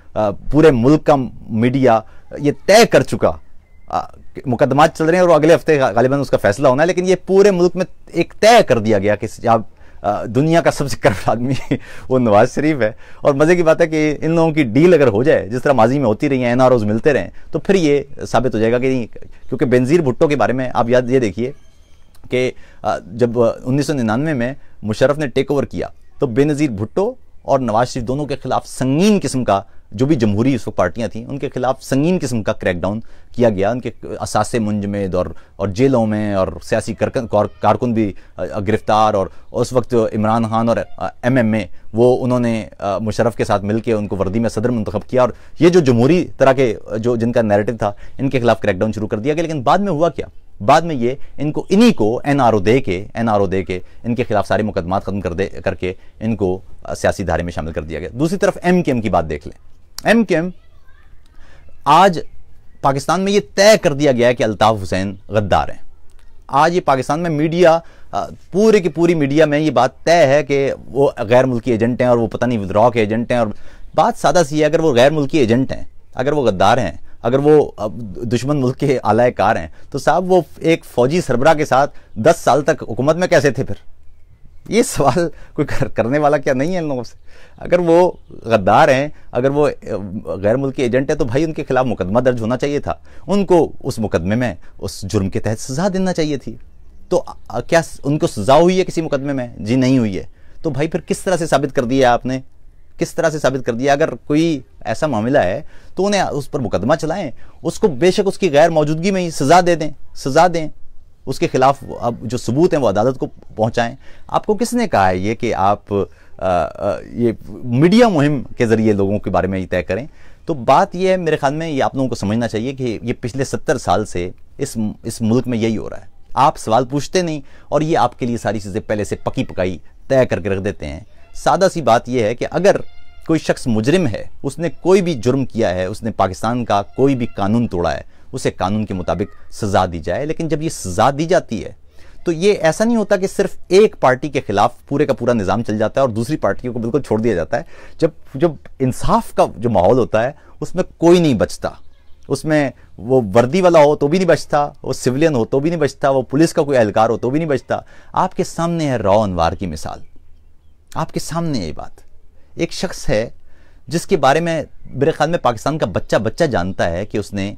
पूरे मुल्क का मीडिया ये तय कर चुका मुकदमा चल रहे हैं और अगले हफ्ते गालिबा उसका फैसला होना है लेकिन ये पूरे मुल्क में एक तय कर दिया गया कि आप दुनिया का सबसे करप्ट आदमी वो नवाज शरीफ है और मज़े की बात है कि इन लोगों की डील अगर हो जाए जिस तरह माजी में होती रही है एन मिलते रहें तो फिर ये साबित हो जाएगा कि नहीं क्योंकि बेनज़ीर भुट्टो के बारे में आप याद ये देखिए कि जब उन्नीस में मुशरफ ने टेक ओवर किया तो बेनज़ीर भुट्टो और नवाज शरीफ दोनों के खिलाफ संगीन किस्म का जो भी जमहूरी उस वक्त पार्टियाँ उनके खिलाफ संगीन किस्म का क्रैकडाउन किया गया उनके असासे मुंजमद और और जेलों में और सियासी कारकुन भी गिरफ्तार और उस वक्त इमरान खान और एम एम ए वो उन्होंने मुशरफ के साथ मिलकर उनको वर्दी में सदर मंतखब किया और ये जो जमहूरी तरह के जो जिनका नैरेटिव था इनके खिलाफ क्रैकडाउन शुरू कर दिया गया लेकिन बाद में हुआ क्या बाद में ये इनको इन्हीं को एन आर ओ दे के एन आर ओ दे के इनके खिलाफ सारे मुकदमा खत्म कर दे करके इनको सियासी धारे में शामिल कर दिया गया दूसरी तरफ एम के एम की बात देख लें एम के एम आज पाकिस्तान में ये तय कर दिया गया है कि अल्ताफ़ हुसैन गद्दार हैं आज ये पाकिस्तान में मीडिया पूरे की पूरी मीडिया में ये बात तय है कि वो गैर मुल्की एजेंट हैं और वो पता नहीं विद्रॉ के एजेंट हैं और बात सादा सी है अगर वो गैर मुल्की एजेंट हैं अगर वो गद्दार हैं अगर वो अब दुश्मन मुल्क के आलाय कार हैं तो साहब वो एक फौजी सरबरा के साथ दस साल तक हुकूमत में कैसे थे फिर ये सवाल कोई कर, करने वाला क्या नहीं है इन लोगों से अगर वो गद्दार हैं अगर वो गैर मुल्की एजेंट है तो भाई उनके खिलाफ मुकदमा दर्ज होना चाहिए था उनको उस मुकदमे में उस जुर्म के तहत सजा देना चाहिए थी तो क्या उनको सजा हुई है किसी मुकदमे में जी नहीं हुई है तो भाई फिर किस तरह से साबित कर दिया आपने किस तरह से साबित कर दिया अगर कोई ऐसा मामला है तो उन्हें उस पर मुकदमा चलाएं उसको बेशक उसकी गैर मौजूदगी में ही सज़ा दे दें सज़ा दें उसके खिलाफ अब जो सबूत हैं वो अदालत को पहुंचाएं आपको किसने कहा है ये कि आप आ, आ, ये मीडिया मुहिम के ज़रिए लोगों के बारे में तय करें तो बात यह है मेरे ख्याल में ये आप लोगों को समझना चाहिए कि ये पिछले सत्तर साल से इस इस मुल्क में यही हो रहा है आप सवाल पूछते नहीं और ये आपके लिए सारी चीज़ें पहले से पकी पकाई तय करके रख देते हैं सादा सी बात यह है कि अगर कोई शख्स मुजरिम है उसने कोई भी जुर्म किया है उसने पाकिस्तान का कोई भी कानून तोड़ा है उसे कानून के मुताबिक सज़ा दी जाए लेकिन जब ये सज़ा दी जाती है तो ये ऐसा नहीं होता कि सिर्फ एक पार्टी के खिलाफ पूरे का पूरा निज़ाम चल जाता है और दूसरी पार्टियों को बिल्कुल छोड़ दिया जाता है जब जब इंसाफ का जो माहौल होता है उसमें कोई नहीं बचता उसमें वो वर्दी वाला हो तो भी नहीं बचता वो सिविलियन हो तो भी नहीं बचता वो पुलिस का कोई एहलकार हो तो भी नहीं बचता आपके सामने है रॉ अनवार की मिसाल आपके सामने ये बात एक शख्स है जिसके बारे में मेरे ख्याल में पाकिस्तान का बच्चा बच्चा जानता है कि उसने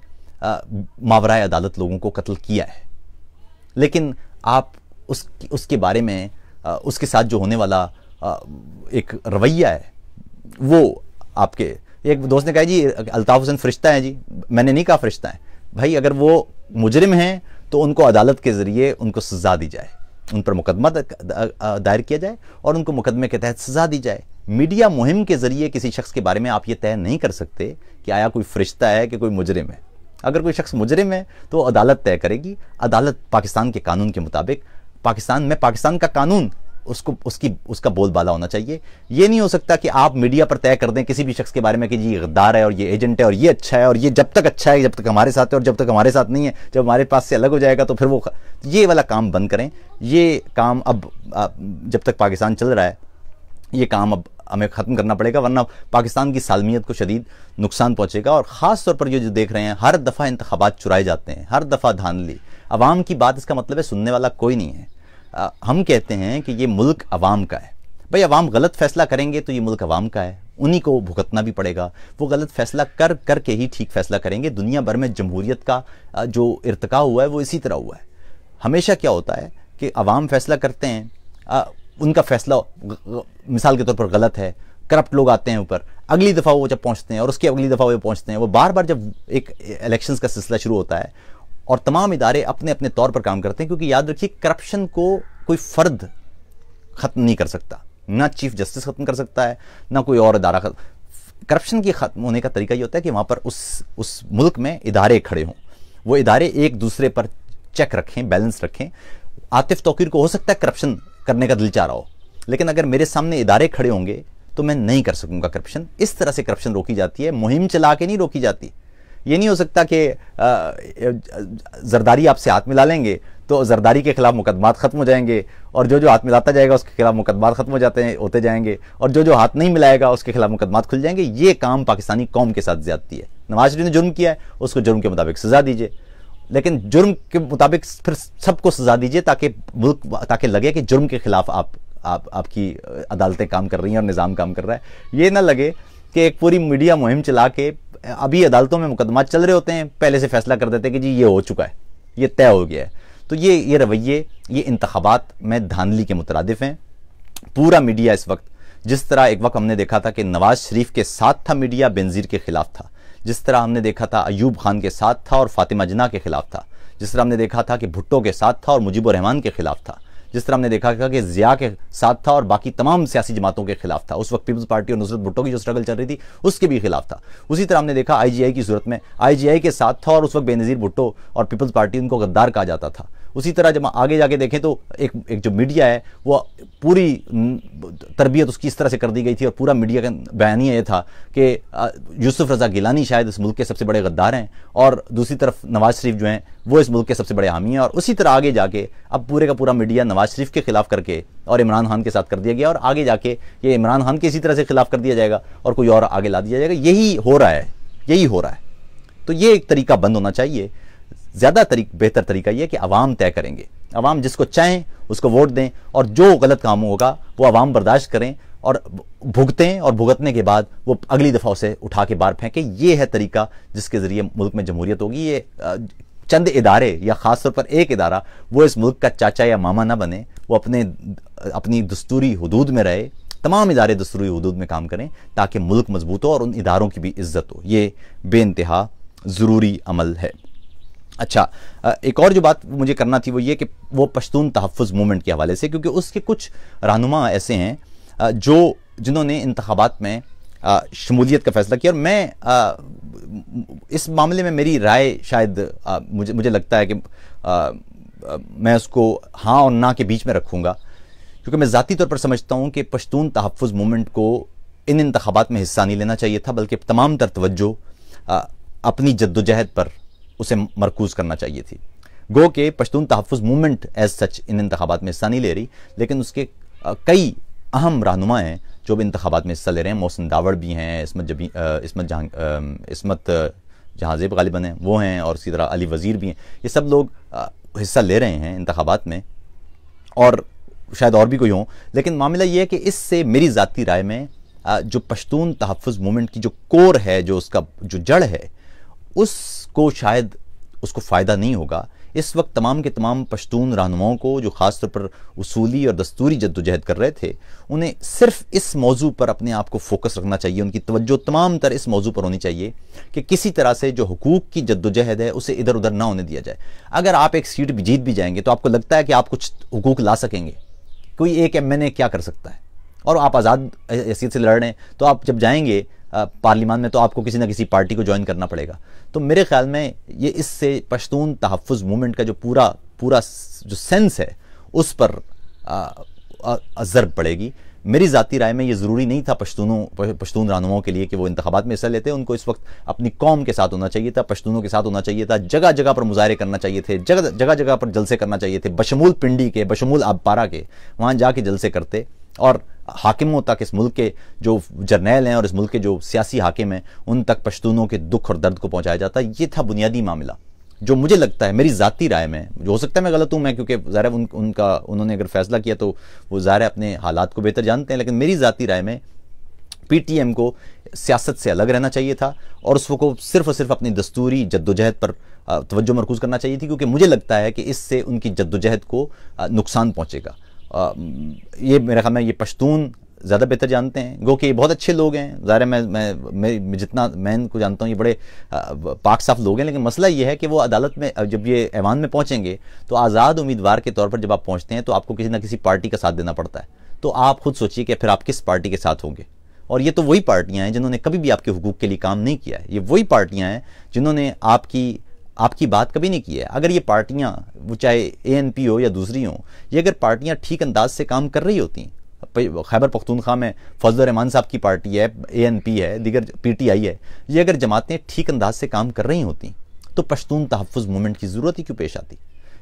मावरा अदालत लोगों को कत्ल किया है लेकिन आप उस उसके बारे में आ, उसके साथ जो होने वाला आ, एक रवैया है वो आपके एक दोस्त ने कहा जी अल्ताफ़ हुसैन फरिश्ता है जी मैंने नहीं कहा फरिश्ता है भाई अगर वो मुजरिम हैं तो उनको अदालत के ज़रिए उनको सजा दी जाए उन पर मुकदमा दायर किया जाए और उनको मुकदमे के तहत सजा दी जाए मीडिया मुहिम के जरिए किसी शख्स के बारे में आप ये तय नहीं कर सकते कि आया कोई फरिश्ता है कि कोई मुजरिम है अगर कोई शख्स मुजरिम है तो अदालत तय करेगी अदालत पाकिस्तान के कानून के मुताबिक पाकिस्तान में पाकिस्तान का कानून उसको उसकी उसका बोलबाला होना चाहिए ये नहीं हो सकता कि आप मीडिया पर तय कर दें किसी भी शख्स के बारे में कि जी गद्दार है और ये एजेंट है और ये अच्छा है और ये जब तक अच्छा है जब तक हमारे साथ है और जब तक हमारे साथ नहीं है जब हमारे पास से अलग हो जाएगा तो फिर वो ये वाला काम बंद करें ये काम अब जब तक पाकिस्तान चल रहा है ये काम अब हमें ख़त्म करना पड़ेगा वरना पाकिस्तान की सालमियत को शदीद नुकसान पहुँचेगा और ख़ास तौर पर ये जो देख रहे हैं हर दफ़ा इंतबात चुराए जाते हैं हर दफ़ा धांधली अवाम की बात इसका मतलब है सुनने वाला कोई नहीं है आ, हम कहते हैं कि ये मुल्क अवाम का है भाई अवाम गलत फैसला करेंगे तो ये मुल्क अवाम का है उन्हीं को भुगतना भी पड़ेगा वो गलत फैसला कर करके ही ठीक फैसला करेंगे दुनिया भर में जमहूरियत का जो इरतका हुआ है वो इसी तरह हुआ है हमेशा क्या होता है कि अवाम फैसला करते हैं आ, उनका फैसला मिसाल के तौर पर गलत है करप्ट लोग आते हैं ऊपर अगली दफ़ा वो जब पहुंचते हैं और उसके अगली दफ़ा वो पहुंचते हैं वो बार बार जब एक इलेक्शंस का सिलसिला शुरू होता है और तमाम इदारे अपने अपने तौर पर काम करते हैं क्योंकि याद रखिए करप्शन को कोई फर्द ख़त्म नहीं कर सकता ना चीफ जस्टिस ख़त्म कर सकता है ना कोई और इदारा करप्शन के ख़त्म होने का तरीका ये होता है कि वहाँ पर उस उस मुल्क में इदारे खड़े हों वो इदारे एक दूसरे पर चेक रखें बैलेंस रखें आतिफ तोकीर को हो सकता है करप्शन करने का दिल चाह रहा हो लेकिन अगर मेरे सामने इदारे खड़े होंगे तो मैं नहीं कर सकूंगा करप्शन इस तरह से करप्शन रोकी जाती है मुहिम चला के नहीं रोकी जाती ये नहीं हो सकता कि जरदारी आपसे हाथ मिला लेंगे तो जरदारी के खिलाफ मुकदमात ख़त्म हो जाएंगे और जो जो हाथ मिलाता जाएगा उसके खिलाफ मुकदमात ख़त्म हो जाते हैं होते जाएंगे और जो जो हाथ नहीं मिलाएगा उसके खिलाफ मुकदमात खुल जाएंगे ये काम पाकिस्तानी कौम के साथ ज्यादती है नवाज शरीफ ने जुर्म किया है उसको जुर्म के मुताबिक सज़ा दीजिए लेकिन जुर्म के मुताबिक फिर सबको सज़ा दीजिए ताकि मुल्क ताकि लगे कि जुर्म के खिलाफ आप आप आपकी अदालतें काम कर रही हैं और निज़ाम काम कर रहा है ये ना लगे कि एक पूरी मीडिया मुहिम चला के अभी अदालतों में मुकदमा चल रहे होते हैं पहले से फैसला कर देते हैं कि जी ये हो चुका है ये तय हो गया है तो ये ये रवैये ये इंतबात में धांधली के मुतरदफ हैं पूरा मीडिया इस वक्त जिस तरह एक वक्त हमने देखा था कि नवाज शरीफ के साथ था मीडिया बेनज़ीर के ख़िलाफ़ था जिस तरह हमने देखा था अयूब खान के साथ था और फातिमा जना के ख़िलाफ़ था जिस तरह हमने देखा था कि भुट्टो के साथ था और मुजीब रहमान के ख़िलाफ़ था जिस तरह हमने देखा था कि जिया के साथ था और बाकी तमाम सियासी जमातों के खिलाफ था उस वक्त पीपल्स पार्टी और नुसरत भुट्टो की जो स्ट्रगल चल रही थी उसके भी खिलाफ था उसी तरह हमने देखा आई की सूरत में आई के साथ था और उस वक्त बेनज़ीर भुट्टो और पीपल्स पार्टी उनको गद्दार कहा जाता था उसी तरह जब आगे जाके देखें तो एक एक जो मीडिया है वो पूरी तरबियत उसकी इस तरह से कर दी गई थी और पूरा मीडिया का बयानिया ये था कि यूसुफ रज़ा गिलानी शायद इस मुल्क के सबसे बड़े गद्दार हैं और दूसरी तरफ नवाज शरीफ जो हैं वो इस मुल्क के सबसे बड़े हामी हैं और उसी तरह आगे जाके अब पूरे का पूरा मीडिया नवाज शरीफ के खिलाफ करके और इमरान खान के साथ कर दिया गया और आगे जाके ये इमरान खान के इसी तरह से खिलाफ कर दिया जाएगा और कोई और आगे ला दिया जाएगा यही हो रहा है यही हो रहा है तो ये एक तरीका बंद होना चाहिए ज़्यादा तरीक बेहतर तरीका यह कि आवाम तय करेंगे आवाम जिसको चाहें उसको वोट दें और जो गलत काम होगा वो आवाम बर्दाश्त करें और भुगतें और भुगतने के बाद वो अगली दफ़ा उसे उठा के बाहर फेंकें ये है तरीका जिसके ज़रिए मुल्क में जमहूरियत होगी ये चंद इदारे या ख़ास तौर पर एक इदारा वो इस मुल्क का चाचा या मामा ना बने वो अपने अपनी दस्तूरी हदूद में रहे तमाम इदारे दस्तूरी हदूद में काम करें ताकि मुल्क मजबूत हो और उन इदारों की भी इज्जत हो ये बे ज़रूरी अमल है अच्छा एक और जो बात मुझे करना थी वो ये कि वो पश्तून तहफ़ मूवमेंट के हवाले से क्योंकि उसके कुछ रहनुमा ऐसे हैं जो जिन्होंने इंतबात में शमूलियत का फैसला किया और मैं इस मामले में मेरी राय शायद मुझे मुझे लगता है कि मैं उसको हाँ और ना के बीच में रखूँगा क्योंकि मैं ज़ाती तौर पर समझता हूँ कि पश्तून तहफ़ मूवमेंट को इन इंतबात में हिस्सा नहीं लेना चाहिए था बल्कि तमाम तर तवज्जो अपनी जद्दोजहद पर उसे मरकूज करना चाहिए थी गो के Pashtun Tahafuz movement as such in इंतबात में हिस्सा नहीं ले रही लेकिन उसके कई अहम रहनुमा हैं जो भी इंतबात में हिस्सा ले रहे हैं मोहसिन दावड़ भी हैं इसमत जबी इसमत जहाँ इसमत जहाँजेब गालिबन हैं वो हैं और इसी तरह अली वज़ीर भी हैं ये सब लोग हिस्सा ले रहे हैं इंतबात में और शायद और भी कोई हो लेकिन मामला ये है कि इससे मेरी ज़ाती राय में जो पश्तून तहफ़ मूवमेंट की जो कोर है जो उसका जो जड़ है उस को शायद उसको फ़ायदा नहीं होगा इस वक्त तमाम के तमाम पश्तून रहनुमाओं को जो ख़ास तौर पर उसूली और दस्तूरी जद्दोजहद कर रहे थे उन्हें सिर्फ इस मौजू पर अपने आप को फोकस रखना चाहिए उनकी तवज्जो तमाम तर इस मौजू पर होनी चाहिए कि किसी तरह से जो हकूक़ की जद्दोजहद है उसे इधर उधर ना होने दिया जाए अगर आप एक सीट भी जीत भी जाएंगे तो आपको लगता है कि आप कुछ हकूक़ ला सकेंगे कोई एक एम क्या कर सकता है और आप आज़ाद हैसियत से लड़ रहे हैं तो आप जब जाएंगे पार्लियामान में तो आपको किसी ना किसी पार्टी को ज्वाइन करना पड़ेगा तो मेरे ख्याल में ये इससे पश्तून तहफ़ मूवमेंट का जो पूरा पूरा जो सेंस है उस पर ज़रब पड़ेगी मेरी ज़ाती राय में ये ज़रूरी नहीं था पश्तूनों पश्तून रहनुमाओं के लिए कि वो इंतबात में हिस्सा लेते उनको इस वक्त अपनी कौम के साथ होना चाहिए था पश्तूनों के साथ होना चाहिए था जगह जगह पर मुजाहरे करना चाहिए थे जगह जगह जगह पर जलसे करना चाहिए थे बशमूल पिंडी के बशमूल आबपारा के वहाँ जाके जलसे करते और हाकिमों तक इस मुल्क के जो जर्नैल हैं और इस मुल्क के जो सियासी हाकिम हैं उन तक पश्तूनों के दुख और दर्द को पहुँचाया जाता है ये था बुनियादी मामला जो मुझे लगता है मेरी ज़ाती राय में जो हो सकता है मैं गलत हूँ मैं क्योंकि ज़ाहिर उन, उनका उन्होंने अगर फैसला किया तो वो ज़ाहिर अपने हालात को बेहतर जानते हैं लेकिन मेरी ज़ाती राय में पीटीएम को सियासत से अलग रहना चाहिए था और उसको सिर्फ और सिर्फ अपनी दस्तूरी जद्दोजहद पर तवज्जो मरकूज़ करना चाहिए थी क्योंकि मुझे लगता है कि इससे उनकी जद्दोजहद को नुकसान पहुँचेगा ये मेरे ख्याल में ये पश्तून ज़्यादा बेहतर जानते हैं गो कि ये बहुत अच्छे लोग हैं ज़ाहिर मैं मैं मैं जितना मैं इनको जानता हूँ ये बड़े पाक साफ लोग हैं लेकिन मसला ये है कि वो अदालत में जब ये ऐवान में पहुँचेंगे तो आज़ाद उम्मीदवार के तौर पर जब आप पहुँचते हैं तो आपको किसी ना किसी पार्टी का साथ देना पड़ता है तो आप खुद सोचिए कि फिर आप किस पार्टी के साथ होंगे और ये तो वही पार्टियाँ हैं जिन्होंने कभी भी आपके हकूक़ के लिए काम नहीं किया है ये वही पार्टियाँ हैं जिन्होंने आपकी आपकी बात कभी नहीं की है अगर ये पार्टियाँ वो चाहे ए हो या दूसरी हों ये अगर पार्टियाँ ठीक अंदाज से काम कर रही होती खैबर पख्तूनख्वा में फजल रहमान साहब की पार्टी है ए एन पी है दीगर पी टी आई है ये अगर जमातें ठीक अंदाज से काम कर रही होती तो पश्तून तहफ़ मूवमेंट की ज़रूरत ही क्यों पेश आती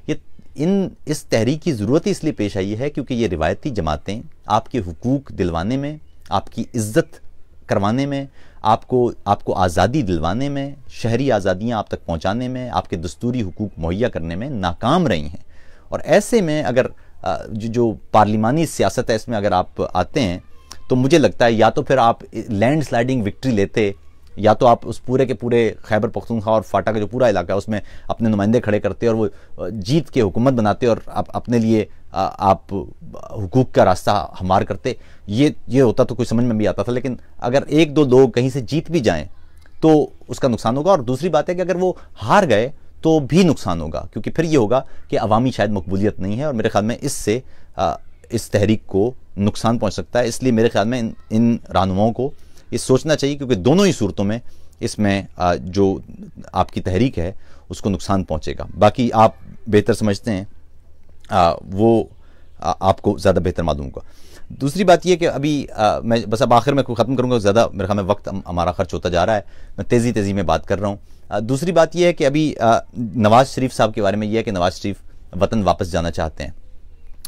ये इन इस तहरीक की ज़रूरत ही इसलिए पेश आई है क्योंकि ये रिवायती जमातें आपके हकूक़ दिलवाने में आपकी इज़्ज़त करवाने में आपको आपको आज़ादी दिलवाने में शहरी आज़ादियाँ आप तक पहुँचाने में आपके दस्तूरी हकूक़ मुहैया करने में नाकाम रही हैं और ऐसे में अगर जो, जो पार्लिमानी सियासत है इसमें अगर आप आते हैं तो मुझे लगता है या तो फिर आप लैंड स्लाइडिंग विक्ट्री लेते या तो आप उस पूरे के पूरे खैबर पख्तूनखा और फाटा का जो पूरा इलाका है उसमें अपने नुमाइंदे खड़े करते और वो जीत के हुकूमत बनाते और आप अपने लिए आप हुकूक का रास्ता हमार करते ये ये होता तो कुछ समझ में भी आता था लेकिन अगर एक दो लोग कहीं से जीत भी जाएँ तो उसका नुकसान होगा और दूसरी बात है कि अगर वो हार गए तो भी नुकसान होगा क्योंकि फिर ये होगा कि अवामी शायद मकबूलियत नहीं है और मेरे ख्याल में इससे इस तहरीक को नुकसान पहुंच सकता है इसलिए मेरे ख्याल में इन इन रहनुमाओं को ये सोचना चाहिए क्योंकि दोनों ही सूरतों में इसमें जो आपकी तहरीक है उसको नुकसान पहुंचेगा बाकी आप बेहतर समझते हैं आ, वो आ, आपको ज़्यादा बेहतर मालूम होगा दूसरी बात यह कि अभी आ, मैं बस अब आखिर में ख़त्म करूँगा ज़्यादा मेरे ख्याल में वक्त हमारा खर्च होता जा रहा है मैं तेज़ी तेज़ी में बात कर रहा हूँ दूसरी बात यह है कि अभी नवाज़ शरीफ साहब के बारे में यह है कि नवाज़ शरीफ वतन वापस जाना चाहते हैं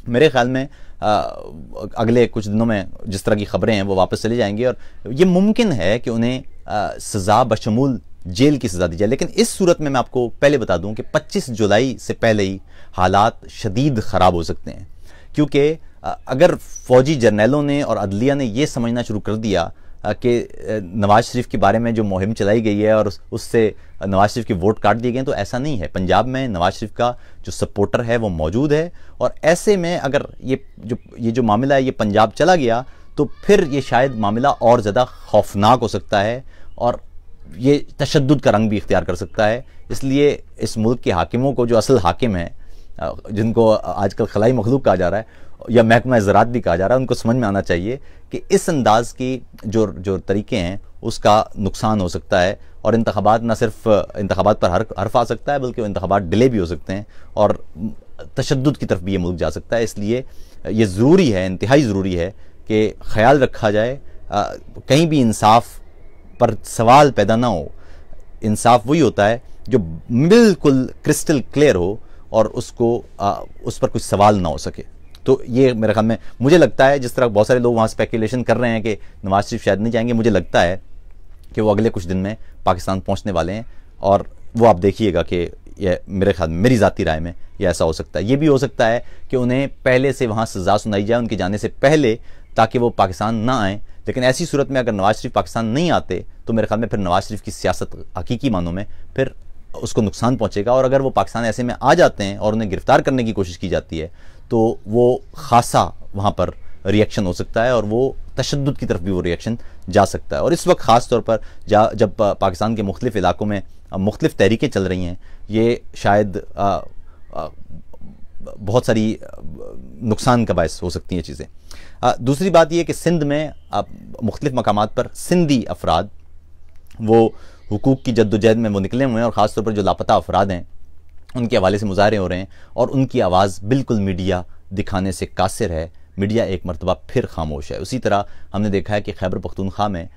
मेरे ख्याल में अगले कुछ दिनों में जिस तरह की खबरें हैं वो वापस चली जाएंगी और ये मुमकिन है कि उन्हें सज़ा बशमूल जेल की सज़ा दी जाए लेकिन इस सूरत में मैं आपको पहले बता दूं कि 25 जुलाई से पहले ही हालात शदीद ख़राब हो सकते हैं क्योंकि अगर फ़ौजी जर्नैलों ने और अदलिया ने यह समझना शुरू कर दिया कि नवाज शरीफ के बारे में जो मुहिम चलाई गई है और उससे उस नवाज शरीफ के वोट काट दिए गए तो ऐसा नहीं है पंजाब में नवाज शरीफ का जो सपोर्टर है वो मौजूद है और ऐसे में अगर ये जो ये जो मामला है ये पंजाब चला गया तो फिर ये शायद मामला और ज़्यादा खौफनाक हो सकता है और ये तशद का रंग भी इख्तियार कर सकता है इसलिए इस मुल्क के हाकिमों को जो असल हाकिम हैं जिनको आजकल खलाई मखलूक कहा जा रहा है या महकमा ज़रात भी कहा जा रहा है उनको समझ में आना चाहिए कि इस अंदाज़ की जो जो तरीके हैं उसका नुकसान हो सकता है और इंतबात ना सिर्फ इंतबात पर हर हर्फ आ सकता है बल्कि इंतबात डिले भी हो सकते हैं और तशद की तरफ भी ये मुल्क जा सकता है इसलिए ये ज़रूरी है इंतहाई ज़रूरी है कि ख्याल रखा जाए आ, कहीं भी इंसाफ पर सवाल पैदा ना हो इंसाफ वही होता है जो बिल्कुल क्रिस्टल क्लियर हो और उसको आ, उस पर कुछ सवाल ना हो सके तो ये मेरे ख्याल में मुझे लगता है जिस तरह बहुत सारे लोग वहाँ स्पेकुलेशन कर रहे हैं कि नवाज शरीफ शायद नहीं जाएंगे मुझे लगता है कि वो अगले कुछ दिन में पाकिस्तान पहुँचने वाले हैं और वो आप देखिएगा कि यह मेरे ख्याल मेरी ज़ाती राय में ये ऐसा हो सकता है ये भी हो सकता है कि उन्हें पहले से वहाँ सज़ा सुनाई जाए उनके जाने से पहले ताकि वो पाकिस्तान ना आए लेकिन ऐसी सूरत में अगर नवाज शरीफ पाकिस्तान नहीं आते तो मेरे ख्याल में फिर नवाज शरीफ की सियासत हकीकी मानों में फिर उसको नुकसान पहुंचेगा और अगर वो पाकिस्तान ऐसे में आ जाते हैं और उन्हें गिरफ्तार करने की कोशिश की जाती है तो वो खासा वहाँ पर रिएक्शन हो सकता है और वो तशद की तरफ भी वो रिएक्शन जा सकता है और इस वक्त ख़ास तौर पर जा जब पाकिस्तान के मुख्तलिफ इलाकों में मुख्तलिफ तहरीकें चल रही हैं ये शायद आ, आ, बहुत सारी नुकसान का बायस हो सकती हैं चीज़ें दूसरी बात यह कि सिंध में मुख्तलिफ मकाम पर सिंधी अफराद वो हकूक़ की जद्दोजहद में वो निकले हुए हैं और ख़ासतौर पर जो लापता अफराद हैं उनके हवाले से मुजाहरे हो रहे हैं और उनकी आवाज़ बिल्कुल मीडिया दिखाने से कासिर है मीडिया एक मरतबा फिर खामोश है उसी तरह हमने देखा है कि खैबर पख्तूनख्वा में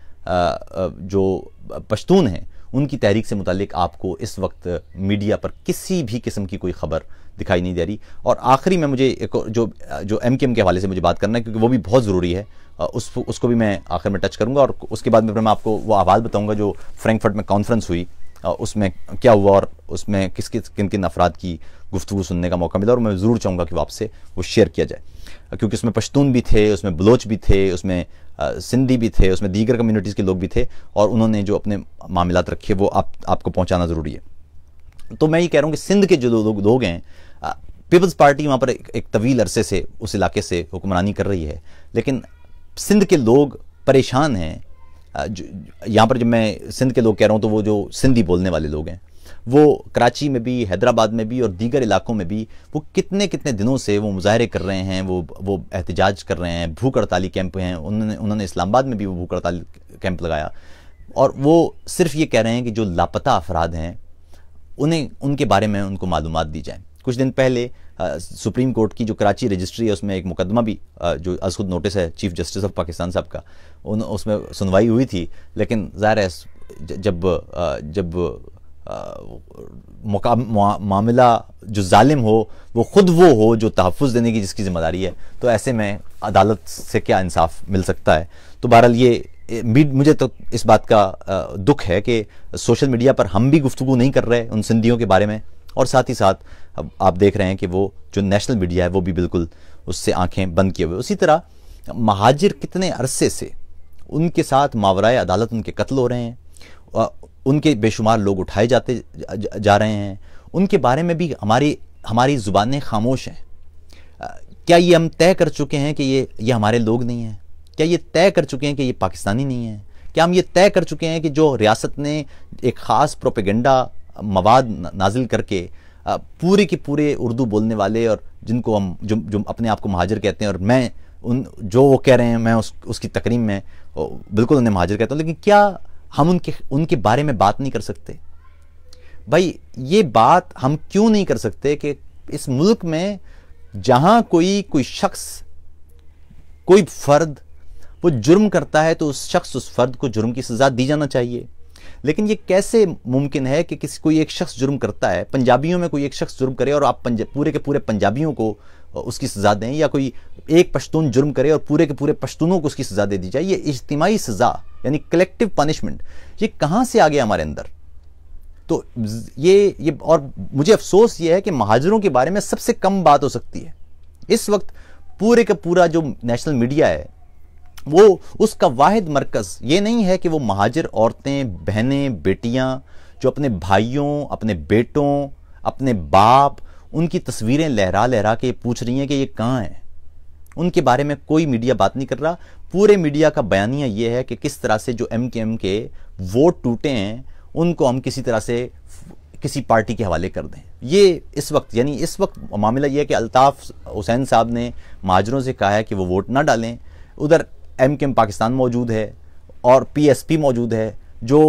जो पश्तून हैं उनकी तहरीक से मुतल आपको इस वक्त मीडिया पर किसी भी किस्म की कोई खबर दिखाई नहीं दे रही और आखिरी में मुझे एक जो जो एम के एम के हवाले से मुझे बात करना है क्योंकि वो भी बहुत ज़रूरी है उस उसको भी मैं आखिर में टच करूँगा और उसके बाद में मैं आपको वो आवाज़ बताऊँगा जो फ्रैंकफर्ट में कॉन्फ्रेंस हुई उसमें क्या हुआ और उसमें किस किस किन किन अफराद की गुफ्तु सुनने का मौका मिला और मैं ज़रूर चाहूँगा कि वापस वो शेयर किया जाए क्योंकि उसमें पश्तून भी थे उसमें बलोच भी थे उसमें सिंधी भी थे उसमें दीगर कम्युनिटीज़ के लोग भी थे और उन्होंने जो अपने मामला रखे वो आप आपको पहुँचाना ज़रूरी है तो मैं ये कह रहा हूँ कि सिंध के जो लोग लोग हैं पीपल्स पार्टी वहाँ पर एक, एक तवील अरसे से उस इलाके से हुक्मरानी कर रही है लेकिन सिंध के लोग परेशान हैं यहाँ पर जब मैं सिंध के लोग कह रहा हूँ तो वो जो सिंधी बोलने वाले लोग हैं वो कराची में भी हैदराबाद में भी और दीगर इलाकों में भी वो कितने कितने दिनों से वो मुजाहरे कर रहे हैं वो वो एहतजाज कर रहे हैं भूख हड़ताली कैंप हैं उन्होंने उन्होंने इस्लामाबाद में भी वो भूख हड़ताली कैंप लगाया और वो सिर्फ ये कह रहे हैं कि जो लापता अफराद हैं उन्हें उनके बारे में उनको मालूम दी जाए कुछ दिन पहले आ, सुप्रीम कोर्ट की जो कराची रजिस्ट्री है उसमें एक मुकदमा भी आ, जो अज खुद नोटिस है चीफ जस्टिस ऑफ पाकिस्तान साहब का उन उसमें सुनवाई हुई थी लेकिन ज़ाहिर है जब आ, जब मामला जो जालिम हो वो ख़ुद वो हो जो तहफ़ देने की जिसकी ज़िम्मेदारी है तो ऐसे में अदालत से क्या इंसाफ मिल सकता है तो बहरहाल ये मुझे तो इस बात का दुख है कि सोशल मीडिया पर हम भी गुफ्तु नहीं कर रहे उन सिंधियों के बारे में और साथ ही साथ अब आप देख रहे हैं कि वो जो नेशनल मीडिया है वो भी बिल्कुल उससे आंखें बंद किए हुए उसी तरह महाजिर कितने अरसे से उनके साथ मावरा अदालत उनके कत्ल हो रहे हैं उनके बेशुमार लोग उठाए जाते जा रहे हैं उनके बारे में भी हमारी हमारी ज़ुबानें खामोश हैं क्या ये हम तय कर चुके हैं कि ये ये हमारे लोग नहीं हैं क्या ये तय कर चुके हैं कि ये पाकिस्तानी नहीं हैं क्या हम ये तय कर चुके हैं कि जो रियासत ने एक ख़ास प्रोपेगेंडा मवाद नाजिल करके पूरे के पूरे उर्दू बोलने वाले और जिनको हम जो जो अपने आप को महाजर कहते हैं और मैं उन जो वो कह रहे हैं मैं उस उसकी तकरीम में बिल्कुल उन्हें महाजर कहता हूँ लेकिन क्या हम उनके उनके बारे में बात नहीं कर सकते भाई ये बात हम क्यों नहीं कर सकते कि इस मुल्क में जहां कोई कोई शख्स कोई फर्द वो जुर्म करता है तो उस शख्स उस फर्द को जुर्म की सज़ा दी जाना चाहिए लेकिन ये कैसे मुमकिन है कि किसी कोई एक शख्स जुर्म करता है पंजाबियों में कोई एक शख्स जुर्म करे और आप पूरे के पूरे पंजाबियों को उसकी सज़ा दें या कोई एक पश्तून जुर्म करे और पूरे के पूरे पश्तूनों को उसकी सज़ा दे दी जाए ये इज्तिमाही सज़ा यानी कलेक्टिव पनिशमेंट ये कहां से आ गया हमारे अंदर तो ये ये और मुझे अफसोस ये है कि महाजरों के बारे में सबसे कम बात हो सकती है इस वक्त पूरे का पूरा जो नेशनल मीडिया है वो उसका वाहिद मरकज़ ये नहीं है कि वो महाजर औरतें बहनें बेटियां जो अपने भाइयों अपने बेटों अपने बाप उनकी तस्वीरें लहरा लहरा के पूछ रही हैं कि ये कहाँ हैं उनके बारे में कोई मीडिया बात नहीं कर रहा पूरे मीडिया का बयानिया ये है कि किस तरह से जो एम के एम के वोट टूटे हैं उनको हम किसी तरह से किसी पार्टी के हवाले कर दें ये इस वक्त यानी इस वक्त मामला ये है कि अल्ताफ़ हुसैन साहब ने माजरों से कहा है कि वो वोट ना डालें उधर एम के एम पाकिस्तान मौजूद है और पी एस पी मौजूद है जो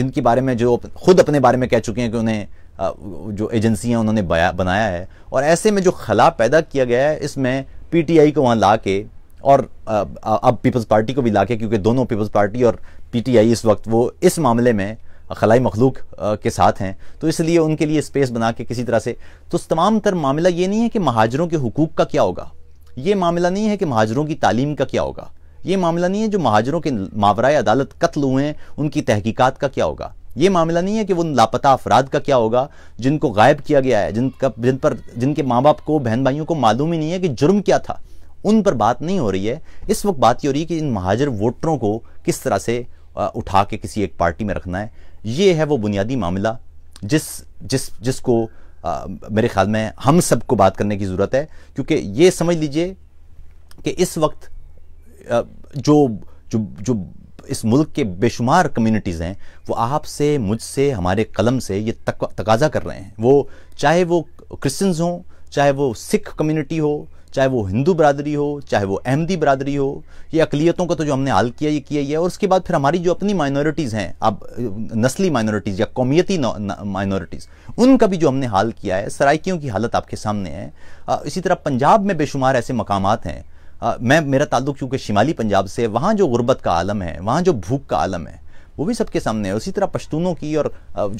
जिनके बारे में जो खुद अपने बारे में कह चुके हैं कि उन्हें जो एजेंसियाँ उन्होंने बनाया है और ऐसे में जो खला पैदा किया गया है इसमें पी टी आई को वहाँ ला के और अब पीपल्स पार्टी को भी लाके क्योंकि दोनों पीपल्स पार्टी और पीटीआई इस वक्त वो इस मामले में खलाई मखलूक के साथ हैं तो इसलिए उनके लिए स्पेस बना के किसी तरह से तो तमाम तर मामला ये नहीं है कि महाजरों के हकूक़ का क्या होगा ये मामला नहीं है कि महाजरों की तालीम का क्या होगा ये मामला नहीं है जो महाजरों के मावरा अदालत कत्ल हुए हैं उनकी तहकीकात का क्या होगा ये मामला नहीं है कि उन लापता अफराद का क्या होगा जिनको गायब किया गया है जिनका जिन पर जिनके माँ बाप को बहन भाइयों को मालूम ही नहीं है कि जुर्म क्या था उन पर बात नहीं हो रही है इस वक्त बात ये हो रही है कि इन महाजर वोटरों को किस तरह से उठा के किसी एक पार्टी में रखना है ये है वो बुनियादी मामला जिस जिस जिसको मेरे ख्याल में हम सबको बात करने की ज़रूरत है क्योंकि ये समझ लीजिए कि इस वक्त जो जो जो इस मुल्क के बेशुमार कम्युनिटीज़ हैं वो आपसे मुझसे हमारे कलम से ये तक, तकाजा कर रहे हैं वो चाहे वो क्रिश्चियंस हों चाहे वो सिख कम्युनिटी हो चाहे वो हिंदू बरदरी हो चाहे वो अहमदी बरदरी हो ये अकलीतों का तो जो हमने हाल किया ये किया ही है और उसके बाद फिर हमारी जो अपनी माइनॉरिटीज़ हैं अब नस्ली माइनॉरिटीज़ या कौमियती माइनॉरिटीज़ उनका भी जो हमने हाल किया है सराइकीयों की हालत आपके सामने है इसी तरह पंजाब में बेशुमार ऐसे मकाम हैं मैं मेरा ताल्लुक चूँकि शिमाली पंजाब से वहाँ जो गुर्बत का आलम है वहाँ जो भूख का आलम है वो भी सबके सामने है उसी तरह पश्तूनों की और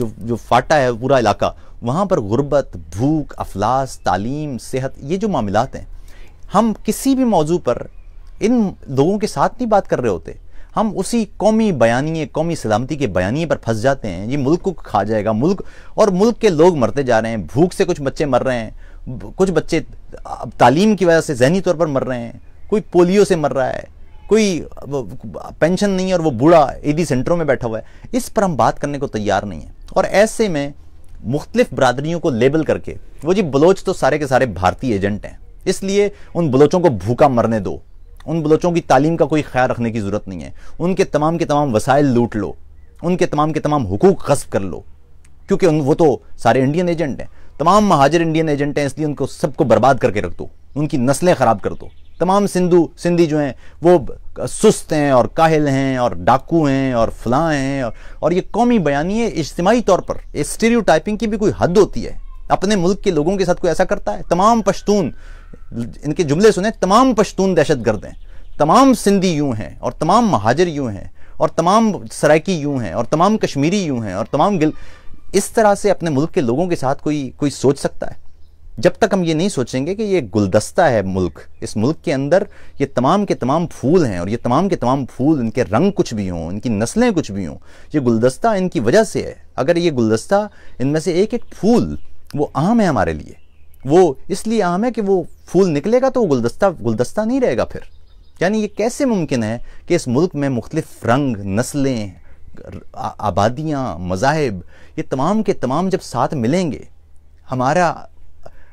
जो जो फाटा है पूरा इलाका वहाँ पर गुर्बत भूख अफलास तालीम सेहत ये जो मामला हैं हम किसी भी मौजू पर इन लोगों के साथ नहीं बात कर रहे होते हम उसी कौमी बयानी कौमी सलामती के बयानी पर फंस जाते हैं ये मुल्क को खा जाएगा मुल्क और मुल्क के लोग मरते जा रहे हैं भूख से कुछ बच्चे मर रहे हैं कुछ बच्चे तालीम की वजह से जहनी तौर पर मर रहे हैं कोई पोलियो से मर रहा है कोई पेंशन नहीं है और वो बूढ़ा एडी सेंटरों में बैठा हुआ है इस पर हम बात करने को तैयार नहीं है और ऐसे में मुख्तलिफ बरदरी को लेबल करके वो जी बलोच तो सारे के सारे भारतीय एजेंट हैं इसलिए उन बलोचों को भूखा मरने दो उन बलोचों की तालीम का कोई ख्याल रखने की ज़रूरत नहीं है उनके तमाम के तमाम वसाइल लूट लो उनके तमाम के तमाम हकूक गस्ब कर लो क्योंकि वो तो सारे इंडियन एजेंट हैं तमाम महाजर इंडियन एजेंट हैं इसलिए उनको सबको बर्बाद करके रख दो उनकी नस्लें ख़राब कर दो तमाम सिंधु सिंधी जो हैं वो सुस्त हैं और काहिल हैं और डाकू हैं और फलां हैं और, और ये कौमी बयानी इज्तमाही तौर पर स्टीरियो की भी कोई हद होती है अपने मुल्क के लोगों के साथ कोई ऐसा करता है तमाम पश्तून इनके जुमले सुने तमाम पश्तून दहशत गर्द हैं तमाम सिंधी यूं हैं और तमाम महाजर यूं हैं और तमाम सराकी यूं हैं और तमाम कश्मीरी यूं हैं और तमाम गिल इस तरह से अपने मुल्क के लोगों के साथ कोई कोई सोच सकता है जब तक हम ये नहीं सोचेंगे कि ये गुलदस्ता है मुल्क इस मुल्क के अंदर ये तमाम के तमाम फूल हैं और ये तमाम के तमाम फूल इनके रंग कुछ भी हों इनकी नस्लें कुछ भी हों ये गुलदस्ता इनकी वजह से है अगर ये गुलदस्ता इनमें से एक एक फूल वो आम है हमारे लिए वो इसलिए आम है कि वो फूल निकलेगा तो वो गुलदस्ता गुलदस्ता नहीं रहेगा फिर यानी ये कैसे मुमकिन है कि इस मुल्क में मुख्तलिफ रंग नस्लें आबादियाँ मजाहब ये तमाम के तमाम जब साथ मिलेंगे हमारा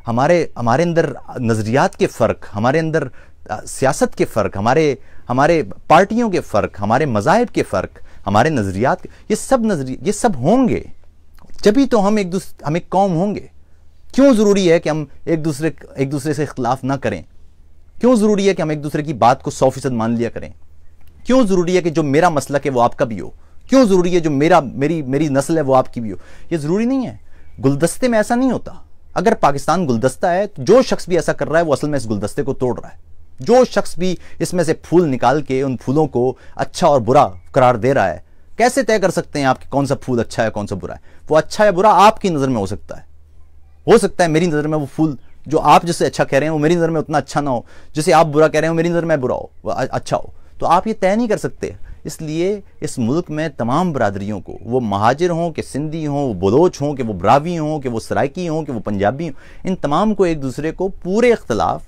हमारे हमारे अंदर नज़रियात के फ़र्क हमारे अंदर सियासत के फ़र्क हमारे हमारे पार्टियों के फ़र्क हमारे मजाहब के फ़र्क हमारे नज़रियात ये सब नजरिया ये सब होंगे जब ही तो हम एक दूसरे हम एक कौम होंगे क्यों ज़रूरी है कि हम एक दूसरे एक दूसरे से इख्तलाफ ना करें क्यों ज़रूरी है कि हम एक दूसरे की बात को सौ फीसद मान लिया करें क्यों ज़रूरी है कि जो मेरा मसला है वो आपका भी हो क्यों ज़रूरी है जो मेरा मेरी मेरी नस्ल है वो आपकी भी हो ये ज़रूरी नहीं है गुलदस्ते में ऐसा नहीं होता अगर पाकिस्तान गुलदस्ता है तो जो शख्स भी ऐसा कर रहा है वो असल में इस गुलदस्ते को तोड़ रहा है जो शख्स भी इसमें से फूल निकाल के उन फूलों को अच्छा और बुरा करार दे रहा है कैसे तय कर सकते हैं आप कौन सा फूल अच्छा है कौन सा बुरा है वो अच्छा या बुरा आपकी नज़र में हो सकता है हो सकता है मेरी नज़र में वो फूल जो आप जैसे अच्छा कह रहे हैं वो मेरी नज़र में उतना अच्छा ना हो जिसे आप बुरा कह रहे हो मेरी नज़र में बुरा हो अच्छा हो तो आप ये तय नहीं कर सकते इसलिए इस मुल्क में तमाम बरदरीों को वो महाजिर हों कि सिंधी हों वो बलोच हों कि वो ब्रावी हों कि वो सराकी हों कि वो पंजाबी हों इन तमाम को एक दूसरे को पूरे इख्तलाफ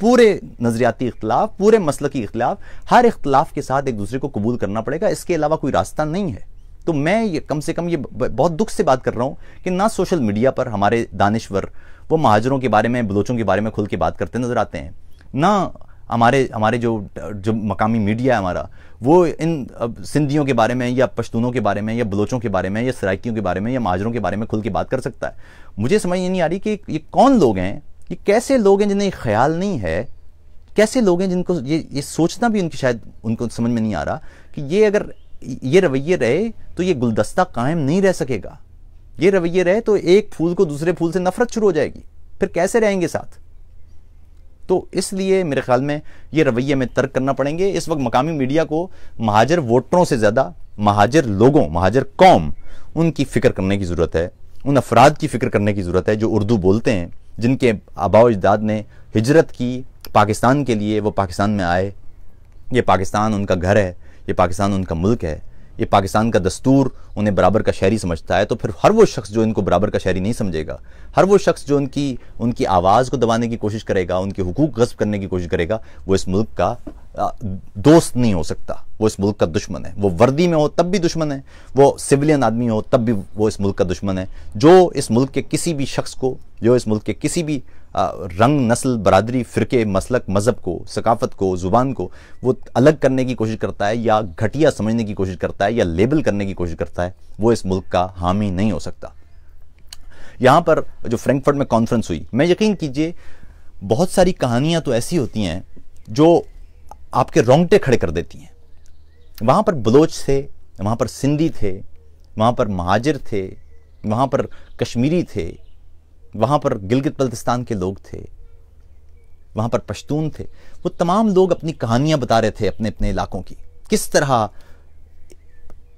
पूरे नज़रियाती इख्तलाफ पूरे मसल की इख्तलाफ हर इख्तलाफ के साथ एक दूसरे को कबूल करना पड़ेगा इसके अलावा कोई रास्ता नहीं है तो मैं ये कम से कम ये बहुत दुख से बात कर रहा हूँ कि ना सोशल मीडिया पर हमारे दानश्वर वो महाजरों के बारे में बलोचों के बारे में खुल के बात करते नज़र आते हैं ना हमारे हमारे जो जो मकामी मीडिया है हमारा वो इन सिंधियों के बारे में या पश्तूनों के बारे में या बलोचों के बारे में या सराइकियों के बारे में या महाजरों के बारे में खुल के बात कर सकता है मुझे समझ नहीं आ रही कि ये कौन लोग हैं ये कैसे लोग हैं जिन्हें ख्याल नहीं है कैसे लोग हैं जिनको ये ये सोचना भी उनकी शायद उनको समझ में नहीं आ रहा कि ये अगर ये रवैये रहे तो ये गुलदस्ता कायम नहीं रह सकेगा ये रवैये रहे तो एक फूल को दूसरे फूल से नफरत शुरू हो जाएगी फिर कैसे रहेंगे साथ तो इसलिए मेरे ख्याल में ये रवैये में तर्क करना पड़ेंगे इस वक्त मकामी मीडिया को महाजर वोटरों से ज़्यादा महाजर लोगों महाजर कौम उनकी फ़िक्र करने की ज़रूरत है उन अफराद की फ़िक्र करने की ज़रूरत है जो उर्दू बोलते हैं जिनके आबाव अजदाद ने हिजरत की पाकिस्तान के लिए वो पाकिस्तान में आए ये पाकिस्तान उनका घर है ये पाकिस्तान उनका मुल्क है ये पाकिस्तान का दस्तूर उन्हें बराबर का शहरी समझता है तो फिर हर वो शख्स जो इनको बराबर का शहरी नहीं समझेगा हर वो शख्स जो उनकी उनकी आवाज़ को दबाने की कोशिश करेगा उनके हकूक गस्ब करने की कोशिश करेगा वो इस मुल्क का दोस्त नहीं हो सकता वो इस मुल्क का दुश्मन है वो वर्दी में हो तब भी दुश्मन है वो सिविलियन आदमी हो तब भी वो इस मुल्क का दुश्मन है जो इस मुल्क के किसी भी शख्स को जो इस मुल्क के किसी भी रंग नस्ल बरदरी फ़िरके मसलक मज़हब को सकाफ़त को ज़ुबान को वो अलग करने की कोशिश करता है या घटिया समझने की कोशिश करता है या लेबल करने की कोशिश करता है वो इस मुल्क का हामी नहीं हो सकता यहाँ पर जो फ्रैंकफर्ट में कॉन्फ्रेंस हुई मैं यकीन कीजिए बहुत सारी कहानियाँ तो ऐसी होती हैं जो आपके रोंगटे खड़े कर देती हैं वहाँ पर बलोच थे वहाँ पर सिंधी थे वहाँ पर महाजिर थे वहाँ पर कश्मीरी थे वहां पर गिलगित बल्तिस्तान के लोग थे वहां पर पश्तून थे वो तमाम लोग अपनी कहानियां बता रहे थे अपने अपने इलाकों की किस तरह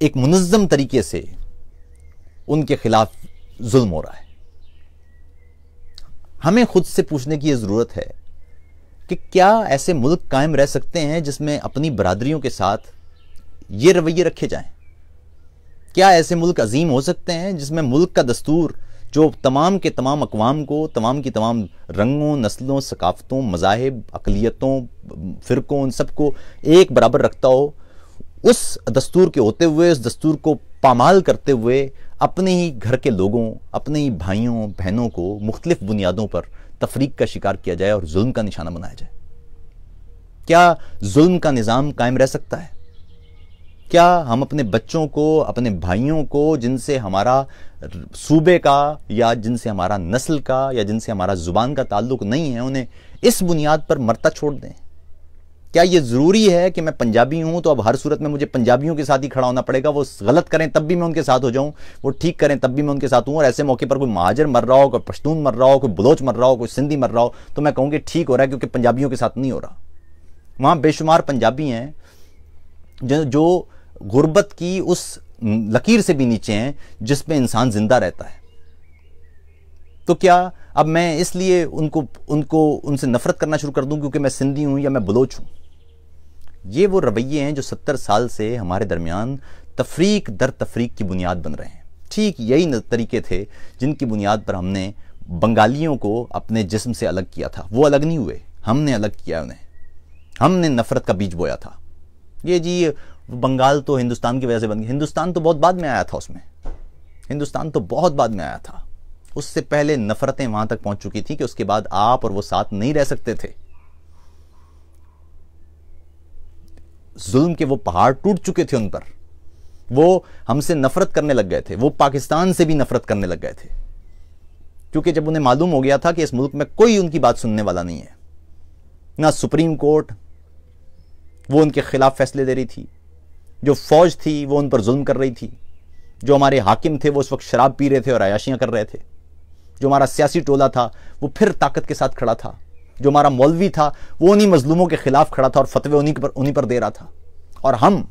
एक मुनज़म तरीके से उनके खिलाफ जुल्म हो रहा है हमें खुद से पूछने की यह ज़रूरत है कि क्या ऐसे मुल्क कायम रह सकते हैं जिसमें अपनी बरादरियों के साथ ये रवैये रखे जाएं क्या ऐसे मुल्क अजीम हो सकते हैं जिसमें मुल्क का दस्तूर जो तमाम के तमाम अकवाम को तमाम की तमाम रंगों नस्लों सकाफ़तों मजाहब अकलीतों फ़िरकों उन सबको एक बराबर रखता हो उस दस्तूर के होते हुए उस दस्तूर को पामाल करते हुए अपने ही घर के लोगों अपने ही भाइयों बहनों को मुख्तलिफ़ बुनियादों पर तफरीक का शिकार किया जाए और जुल्म का निशाना बनाया जाए क्या जुल्म का निज़ाम कायम रह सकता है क्या हम अपने बच्चों को अपने भाइयों को जिनसे हमारा सूबे का या जिनसे हमारा नस्ल का या जिनसे हमारा ज़ुबान का ताल्लुक नहीं है उन्हें इस बुनियाद पर मरता छोड़ दें क्या ये ज़रूरी है कि मैं पंजाबी हूं तो अब हर सूरत में मुझे पंजाबियों के साथ ही खड़ा होना पड़ेगा वो गलत करें तब भी मैं उनके साथ हो जाऊं वो ठीक करें तब भी मैं उनके साथ हूं और ऐसे मौके पर कोई महाजर मर रहा हो कोई पश्तून मर रहा हो कोई बलोच मर रहा हो कोई सिंधी मर रहा हो तो मैं कहूँगी ठीक हो रहा है क्योंकि पंजाबियों के साथ नहीं हो रहा वहाँ बेशुमार पंजाबी हैं जो गुर्बत की उस लकीर से भी नीचे हैं जिसमें इंसान ज़िंदा रहता है तो क्या अब मैं इसलिए उनको उनको उनसे नफरत करना शुरू कर दूं क्योंकि मैं सिंधी हूं या मैं बलोच हूं ये वो रवैये हैं जो सत्तर साल से हमारे दरमियान तफरीक दर तफरीक की बुनियाद बन रहे हैं ठीक यही तरीके थे जिनकी बुनियाद पर हमने बंगालियों को अपने जिस्म से अलग किया था वो अलग नहीं हुए हमने अलग किया उन्हें हमने नफरत का बीज बोया था ये जी बंगाल तो हिंदुस्तान की वजह से बन गया हिंदुस्तान तो बहुत बाद में आया था उसमें हिंदुस्तान तो बहुत बाद में आया था उससे पहले नफरतें वहां तक पहुंच चुकी थी कि उसके बाद आप और वो साथ नहीं रह सकते थे जुल्म के वो पहाड़ टूट चुके थे उन पर वो हमसे नफरत करने लग गए थे वो पाकिस्तान से भी नफरत करने लग गए थे क्योंकि जब उन्हें मालूम हो गया था कि इस मुल्क में कोई उनकी बात सुनने वाला नहीं है ना सुप्रीम कोर्ट वो उनके खिलाफ फैसले दे रही थी जो फौज थी वो उन पर जुल्म कर रही थी जो हमारे हाकिम थे वो उस वक्त शराब पी रहे थे और अयाशियाँ कर रहे थे जो हमारा सियासी टोला था वो फिर ताकत के साथ खड़ा था जो हमारा मौलवी था वो उन्हीं मजलूमों के खिलाफ खड़ा था और फतवे उन्हीं पर उन्हीं पर दे रहा था और हम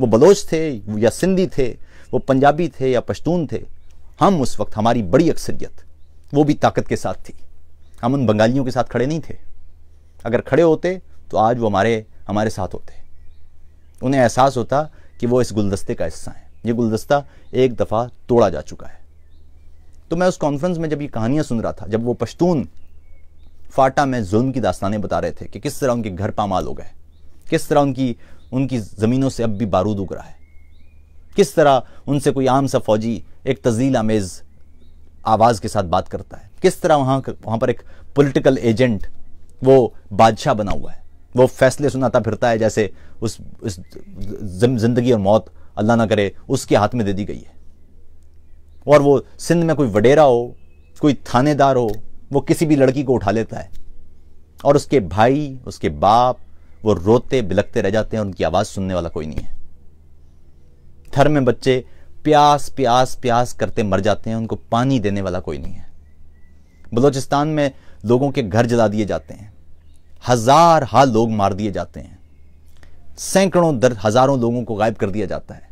वो बलोच थे या सिंधी थे वो पंजाबी थे या पश्तून थे हम उस वक्त हमारी बड़ी अक्सरियत वो भी ताकत के साथ थी हम उन बंगालियों के साथ खड़े नहीं थे अगर खड़े होते तो आज वो हमारे हमारे साथ होते उन्हें एहसास होता कि वो इस गुलदस्ते का हिस्सा है ये गुलदस्ता एक दफ़ा तोड़ा जा चुका है तो मैं उस कॉन्फ्रेंस में जब ये कहानियाँ सुन रहा था जब वो पश्तून फाटा में जुल्म की दास्तानें बता रहे थे कि किस तरह उनके घर पामाल हो गए किस तरह उनकी उनकी ज़मीनों से अब भी बारूद उग रहा है किस तरह उनसे कोई आम सा फौजी एक तजील आमेज़ आवाज़ के साथ बात करता है किस तरह वहाँ वहाँ पर एक पॉलिटिकल एजेंट वो बादशाह बना हुआ है वो फैसले सुनाता फिरता है जैसे उस, उस जिंदगी और मौत अल्लाह ना करे उसके हाथ में दे दी गई है और वो सिंध में कोई वडेरा हो कोई थानेदार हो वो किसी भी लड़की को उठा लेता है और उसके भाई उसके बाप वो रोते बिलकते रह जाते हैं उनकी आवाज़ सुनने वाला कोई नहीं है थर में बच्चे प्यास प्यास प्यास करते मर जाते हैं उनको पानी देने वाला कोई नहीं है बलोचिस्तान में लोगों के घर जला दिए जाते हैं हजार हा लोग मार दिए जाते हैं सैकड़ों दर हजारों लोगों को गायब कर दिया जाता है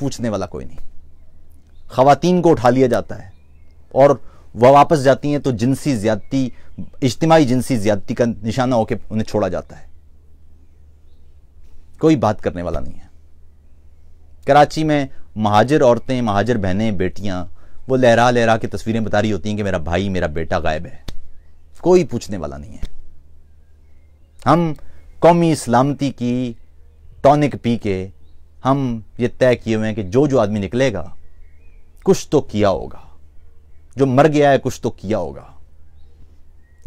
पूछने वाला कोई नहीं खातन को उठा लिया जाता है और वह वापस जाती हैं तो जिनसी ज्यादती इज्तमाही जिनसी ज्यादती का निशाना होकर उन्हें छोड़ा जाता है कोई बात करने वाला नहीं है कराची में महाजर औरतें महाजर बहनें बेटियां वो लहरा लहरा के तस्वीरें बता रही होती हैं कि मेरा भाई मेरा बेटा गायब है कोई पूछने वाला नहीं है हम कौमी सलामती की टॉनिक पी के हम ये तय किए हुए हैं कि जो जो आदमी निकलेगा कुछ तो किया होगा जो मर गया है कुछ तो किया होगा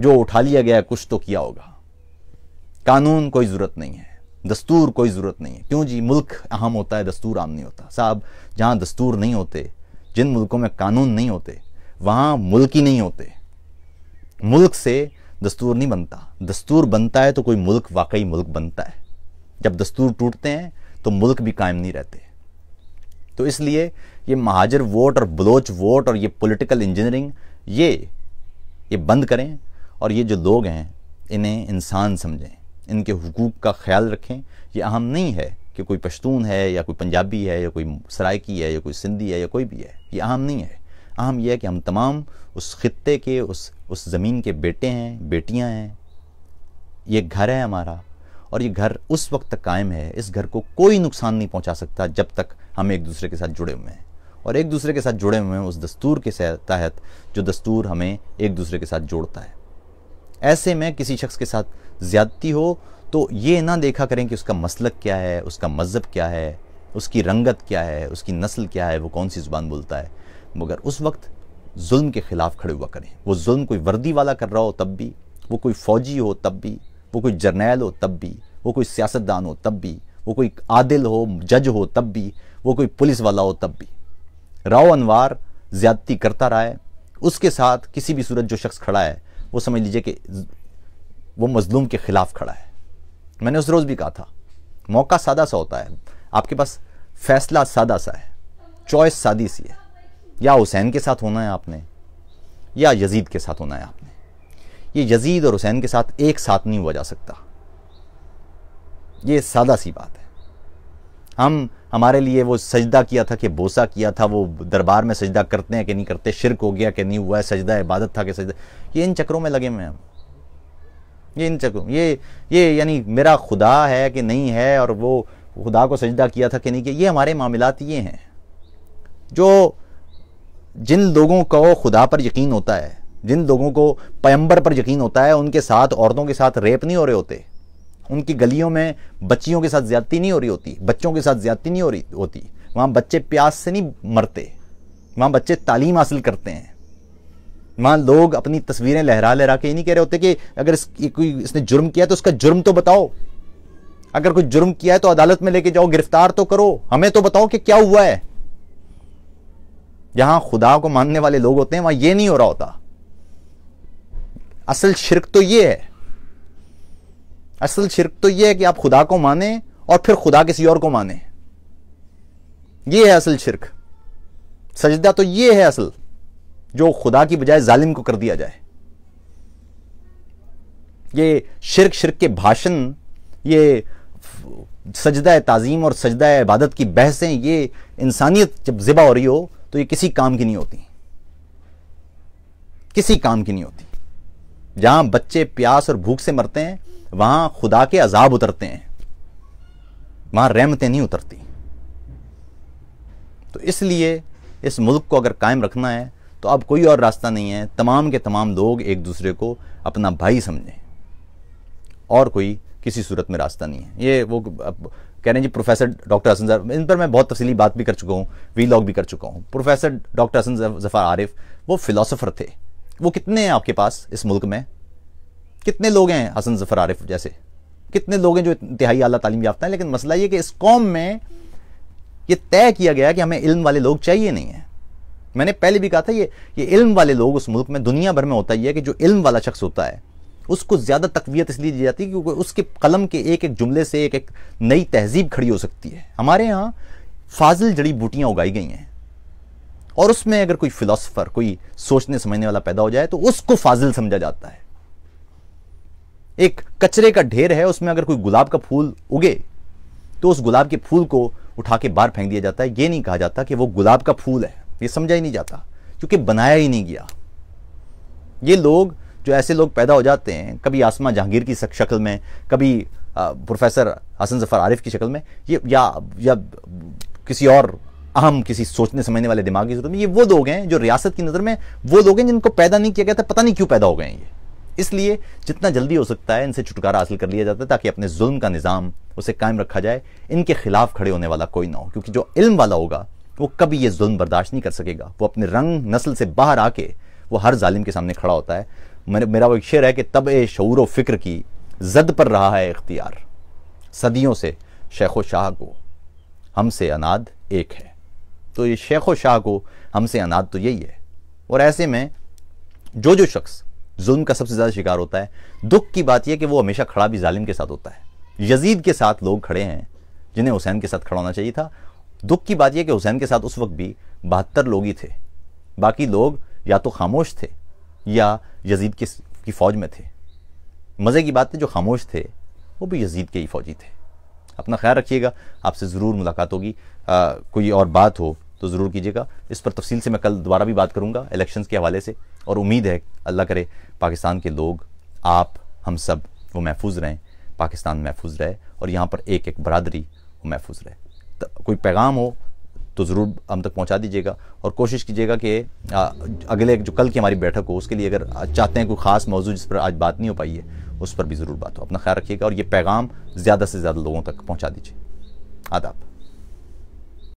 जो उठा लिया गया है कुछ तो किया होगा कानून कोई ज़रूरत नहीं है दस्तूर कोई ज़रूरत नहीं है क्यों जी मुल्क अहम होता है दस्तूर आम नहीं होता साहब जहां दस्तूर नहीं होते जिन मुल्कों में कानून नहीं होते वहां मुल्क ही नहीं होते मुल्क से दस्तूर नहीं बनता दस्तूर बनता है तो कोई मुल्क वाकई मुल्क बनता है जब दस्तूर टूटते हैं तो मुल्क भी कायम नहीं रहते तो इसलिए ये महाजर वोट और बलोच वोट और ये पॉलिटिकल इंजीनियरिंग ये ये बंद करें और ये जो लोग हैं इन्हें इंसान समझें इनके हकूक़ का ख्याल रखें ये अहम नहीं है कि कोई पश्तून है या कोई पंजाबी है या कोई सरायकी है या कोई सिंधी है या कोई भी है ये अहम नहीं है अहम यह है कि हम तमाम उस ख़त्े के उस उस ज़मीन के बेटे हैं बेटियां हैं ये घर है हमारा और ये घर उस वक्त तक कायम है इस घर को कोई नुकसान नहीं पहुंचा सकता जब तक हम एक दूसरे के साथ जुड़े हुए हैं और एक दूसरे के साथ जुड़े हुए हैं उस दस्तूर के तहत जो दस्तूर हमें एक दूसरे के साथ जोड़ता है ऐसे में किसी शख्स के साथ ज़्यादती हो तो ये ना देखा करें कि उसका मसलक क्या है उसका मज़हब क्या है उसकी रंगत क्या है उसकी नस्ल क्या है वो कौन सी ज़ुबान बोलता है मगर उस वक्त जुल्म के ख़िलाफ़ खड़े हुआ करें वो जुल्म कोई वर्दी वाला कर रहा हो तब भी वो कोई फ़ौजी हो तब भी वो कोई जर्नैल हो तब भी वो कोई सियासतदान हो तब भी वो कोई आदिल हो जज हो तब भी वो कोई पुलिस वाला हो तब भी राव अनवार ज़्यादती करता रहा है उसके साथ किसी भी सूरत जो शख्स खड़ा है वो समझ लीजिए कि वो मजलूम के ख़िलाफ़ खड़ा है मैंने उस रोज़ भी कहा था मौका सादा सा होता है आपके पास फैसला सादा सा है चॉइस सादी सी है या हुसैन के साथ होना है आपने या यजीद के साथ होना है आपने ये यजीद और हुसैन के साथ एक साथ नहीं हुआ जा सकता ये सादा सी बात है हम हमारे लिए वो सजदा किया था कि बोसा किया था वो दरबार में सजदा करते हैं कि नहीं करते शिरक हो गया कि नहीं हुआ है सजदा इबादत था कि सजदा ये इन चक्रों में लगे हुए हम ये इन चक्रों ये ये यानी मेरा खुदा है कि नहीं है और वो खुदा को सजदा किया था कि नहीं किया ये हमारे मामला ये हैं जो जिन लोगों को खुदा पर यकीन होता है जिन लोगों को पैंबर पर यकीन होता है उनके साथ औरतों के साथ रेप नहीं हो रहे होते उनकी गलियों में बच्चियों के साथ ज्यादती नहीं हो रही होती बच्चों के साथ ज्यादती नहीं हो रही होती वहाँ बच्चे प्यास से नहीं मरते वहाँ बच्चे तालीम हासिल करते हैं वहाँ लोग अपनी तस्वीरें लहरा लहरा के ही नहीं कह रहे होते कि अगर इस, कोई इसने जुर्म किया तो उसका जुर्म तो बताओ अगर कोई जुर्म किया है तो अदालत में लेके जाओ गिरफ्तार तो करो हमें तो बताओ कि क्या हुआ है जहां खुदा को मानने वाले लोग होते हैं वहां ये नहीं हो रहा होता असल शिरक तो ये है असल शिरक तो ये है कि आप खुदा को माने और फिर खुदा किसी और को माने ये है असल शिरक सजदा तो ये है असल जो खुदा की बजाय जालिम को कर दिया जाए ये शिरक शिरक के भाषण ये सजदा ताज़ीम और सजदा इबादत की बहसें ये इंसानियत जब ज़िबा हो रही हो तो ये किसी काम की नहीं होती किसी काम की नहीं होती जहां बच्चे प्यास और भूख से मरते हैं वहां खुदा के अजाब उतरते हैं वहां रहमतें नहीं उतरती तो इसलिए इस मुल्क को अगर कायम रखना है तो अब कोई और रास्ता नहीं है तमाम के तमाम लोग एक दूसरे को अपना भाई समझें और कोई किसी सूरत में रास्ता नहीं है ये वो कह रहे हैं जी प्रोफेसर डॉक्टर हसन जफर इन पर मैं बहुत तफसीली बात भी कर चुका हूँ वी भी कर चुका हूँ प्रोफेसर डॉक्टर हसन जफर आरिफ वो फिलासफर थे वो कितने हैं आपके पास इस मुल्क में कितने लोग हैं हसन जफर आरिफ जैसे कितने लोग हैं जो इंतहाई अला तालीम याफ्ता हैं लेकिन मसला ये कि इस कौम में ये तय किया गया कि हमें इल्म वाले लोग चाहिए नहीं है मैंने पहले भी कहा था ये ये इल्म वाले लोग उस मुल्क में दुनिया भर में होता ही है कि जो इल्म वाला शख्स होता है उसको ज़्यादा तकवीत इसलिए दी जाती है क्योंकि उसके कलम के एक एक जुमले से एक एक नई तहजीब खड़ी हो सकती है हमारे यहाँ फाजिल जड़ी बूटियाँ उगाई गई हैं और उसमें अगर कोई फ़िलासफ़र कोई सोचने समझने वाला पैदा हो जाए तो उसको फाजिल समझा जाता है एक कचरे का ढेर है उसमें अगर कोई गुलाब का फूल उगे तो उस गुलाब के फूल को उठा के बाहर फेंक दिया जाता है ये नहीं कहा जाता कि वो गुलाब का फूल है ये समझा ही नहीं जाता क्योंकि बनाया ही नहीं गया ये लोग जो ऐसे लोग पैदा हो जाते हैं कभी आसमा जहांगीर की शक्ल में कभी प्रोफेसर हसन जफर आरिफ की शक्ल में ये या या किसी और अहम किसी सोचने समझने वाले दिमाग की जरूरत में ये वो लोग हैं जो रियासत की नज़र में वो लोग हैं जिनको पैदा नहीं किया गया था पता नहीं क्यों पैदा हो गए हैं ये इसलिए जितना जल्दी हो सकता है इनसे छुटकारा हासिल कर लिया जाता है ताकि अपने जुल्म का निज़ाम उसे कायम रखा जाए इनके खिलाफ खड़े होने वाला कोई ना हो क्योंकि जो इल्म वाला होगा वो कभी ये जुल्म बर्दाश्त नहीं कर सकेगा वो अपने रंग नस्ल से बाहर आके वो हर जालिम के सामने खड़ा होता है मेरा वो शेर है कि तब ए शूर फ़िक्र की जद पर रहा है इख्तियार सदियों से शेख व शाह को हमसे अनाद एक है तो ये शेख व शाह को हमसे अनाद तो यही है और ऐसे में जो जो शख्स जुल्म का सबसे ज़्यादा शिकार होता है दुख की बात यह कि वो हमेशा खड़ा भी जालिम के साथ होता है यजीद के साथ लोग खड़े हैं जिन्हें हुसैन के साथ खड़ा होना चाहिए था दुख की बात यह कि हुसैन के साथ उस वक्त भी बहत्तर लोग ही थे बाकी लोग या तो खामोश थे या यजीद के की फ़ौज में थे मज़े की बात है जो खामोश थे वो भी यजीद के ही फ़ौजी थे अपना ख्याल रखिएगा आपसे ज़रूर मुलाकात होगी कोई और बात हो तो ज़रूर कीजिएगा इस पर तफसील से मैं कल दोबारा भी बात करूँगा इलेक्शन के हवाले से और उम्मीद है अल्लाह करे पाकिस्तान के लोग आप हम सब वो महफूज रहें पाकिस्तान महफूज रहे और यहाँ पर एक एक बरदरी वो महफूज रहे तो कोई पैगाम हो तो ज़रूर हम तक पहुंचा दीजिएगा और कोशिश कीजिएगा कि अगले जो कल की हमारी बैठक हो उसके लिए अगर चाहते हैं कोई ख़ास मौजूद जिस पर आज बात नहीं हो पाई है उस पर भी ज़रूर बात हो अपना ख्याल रखिएगा और ये पैगाम ज़्यादा से ज़्यादा लोगों तक पहुँचा दीजिए आदाब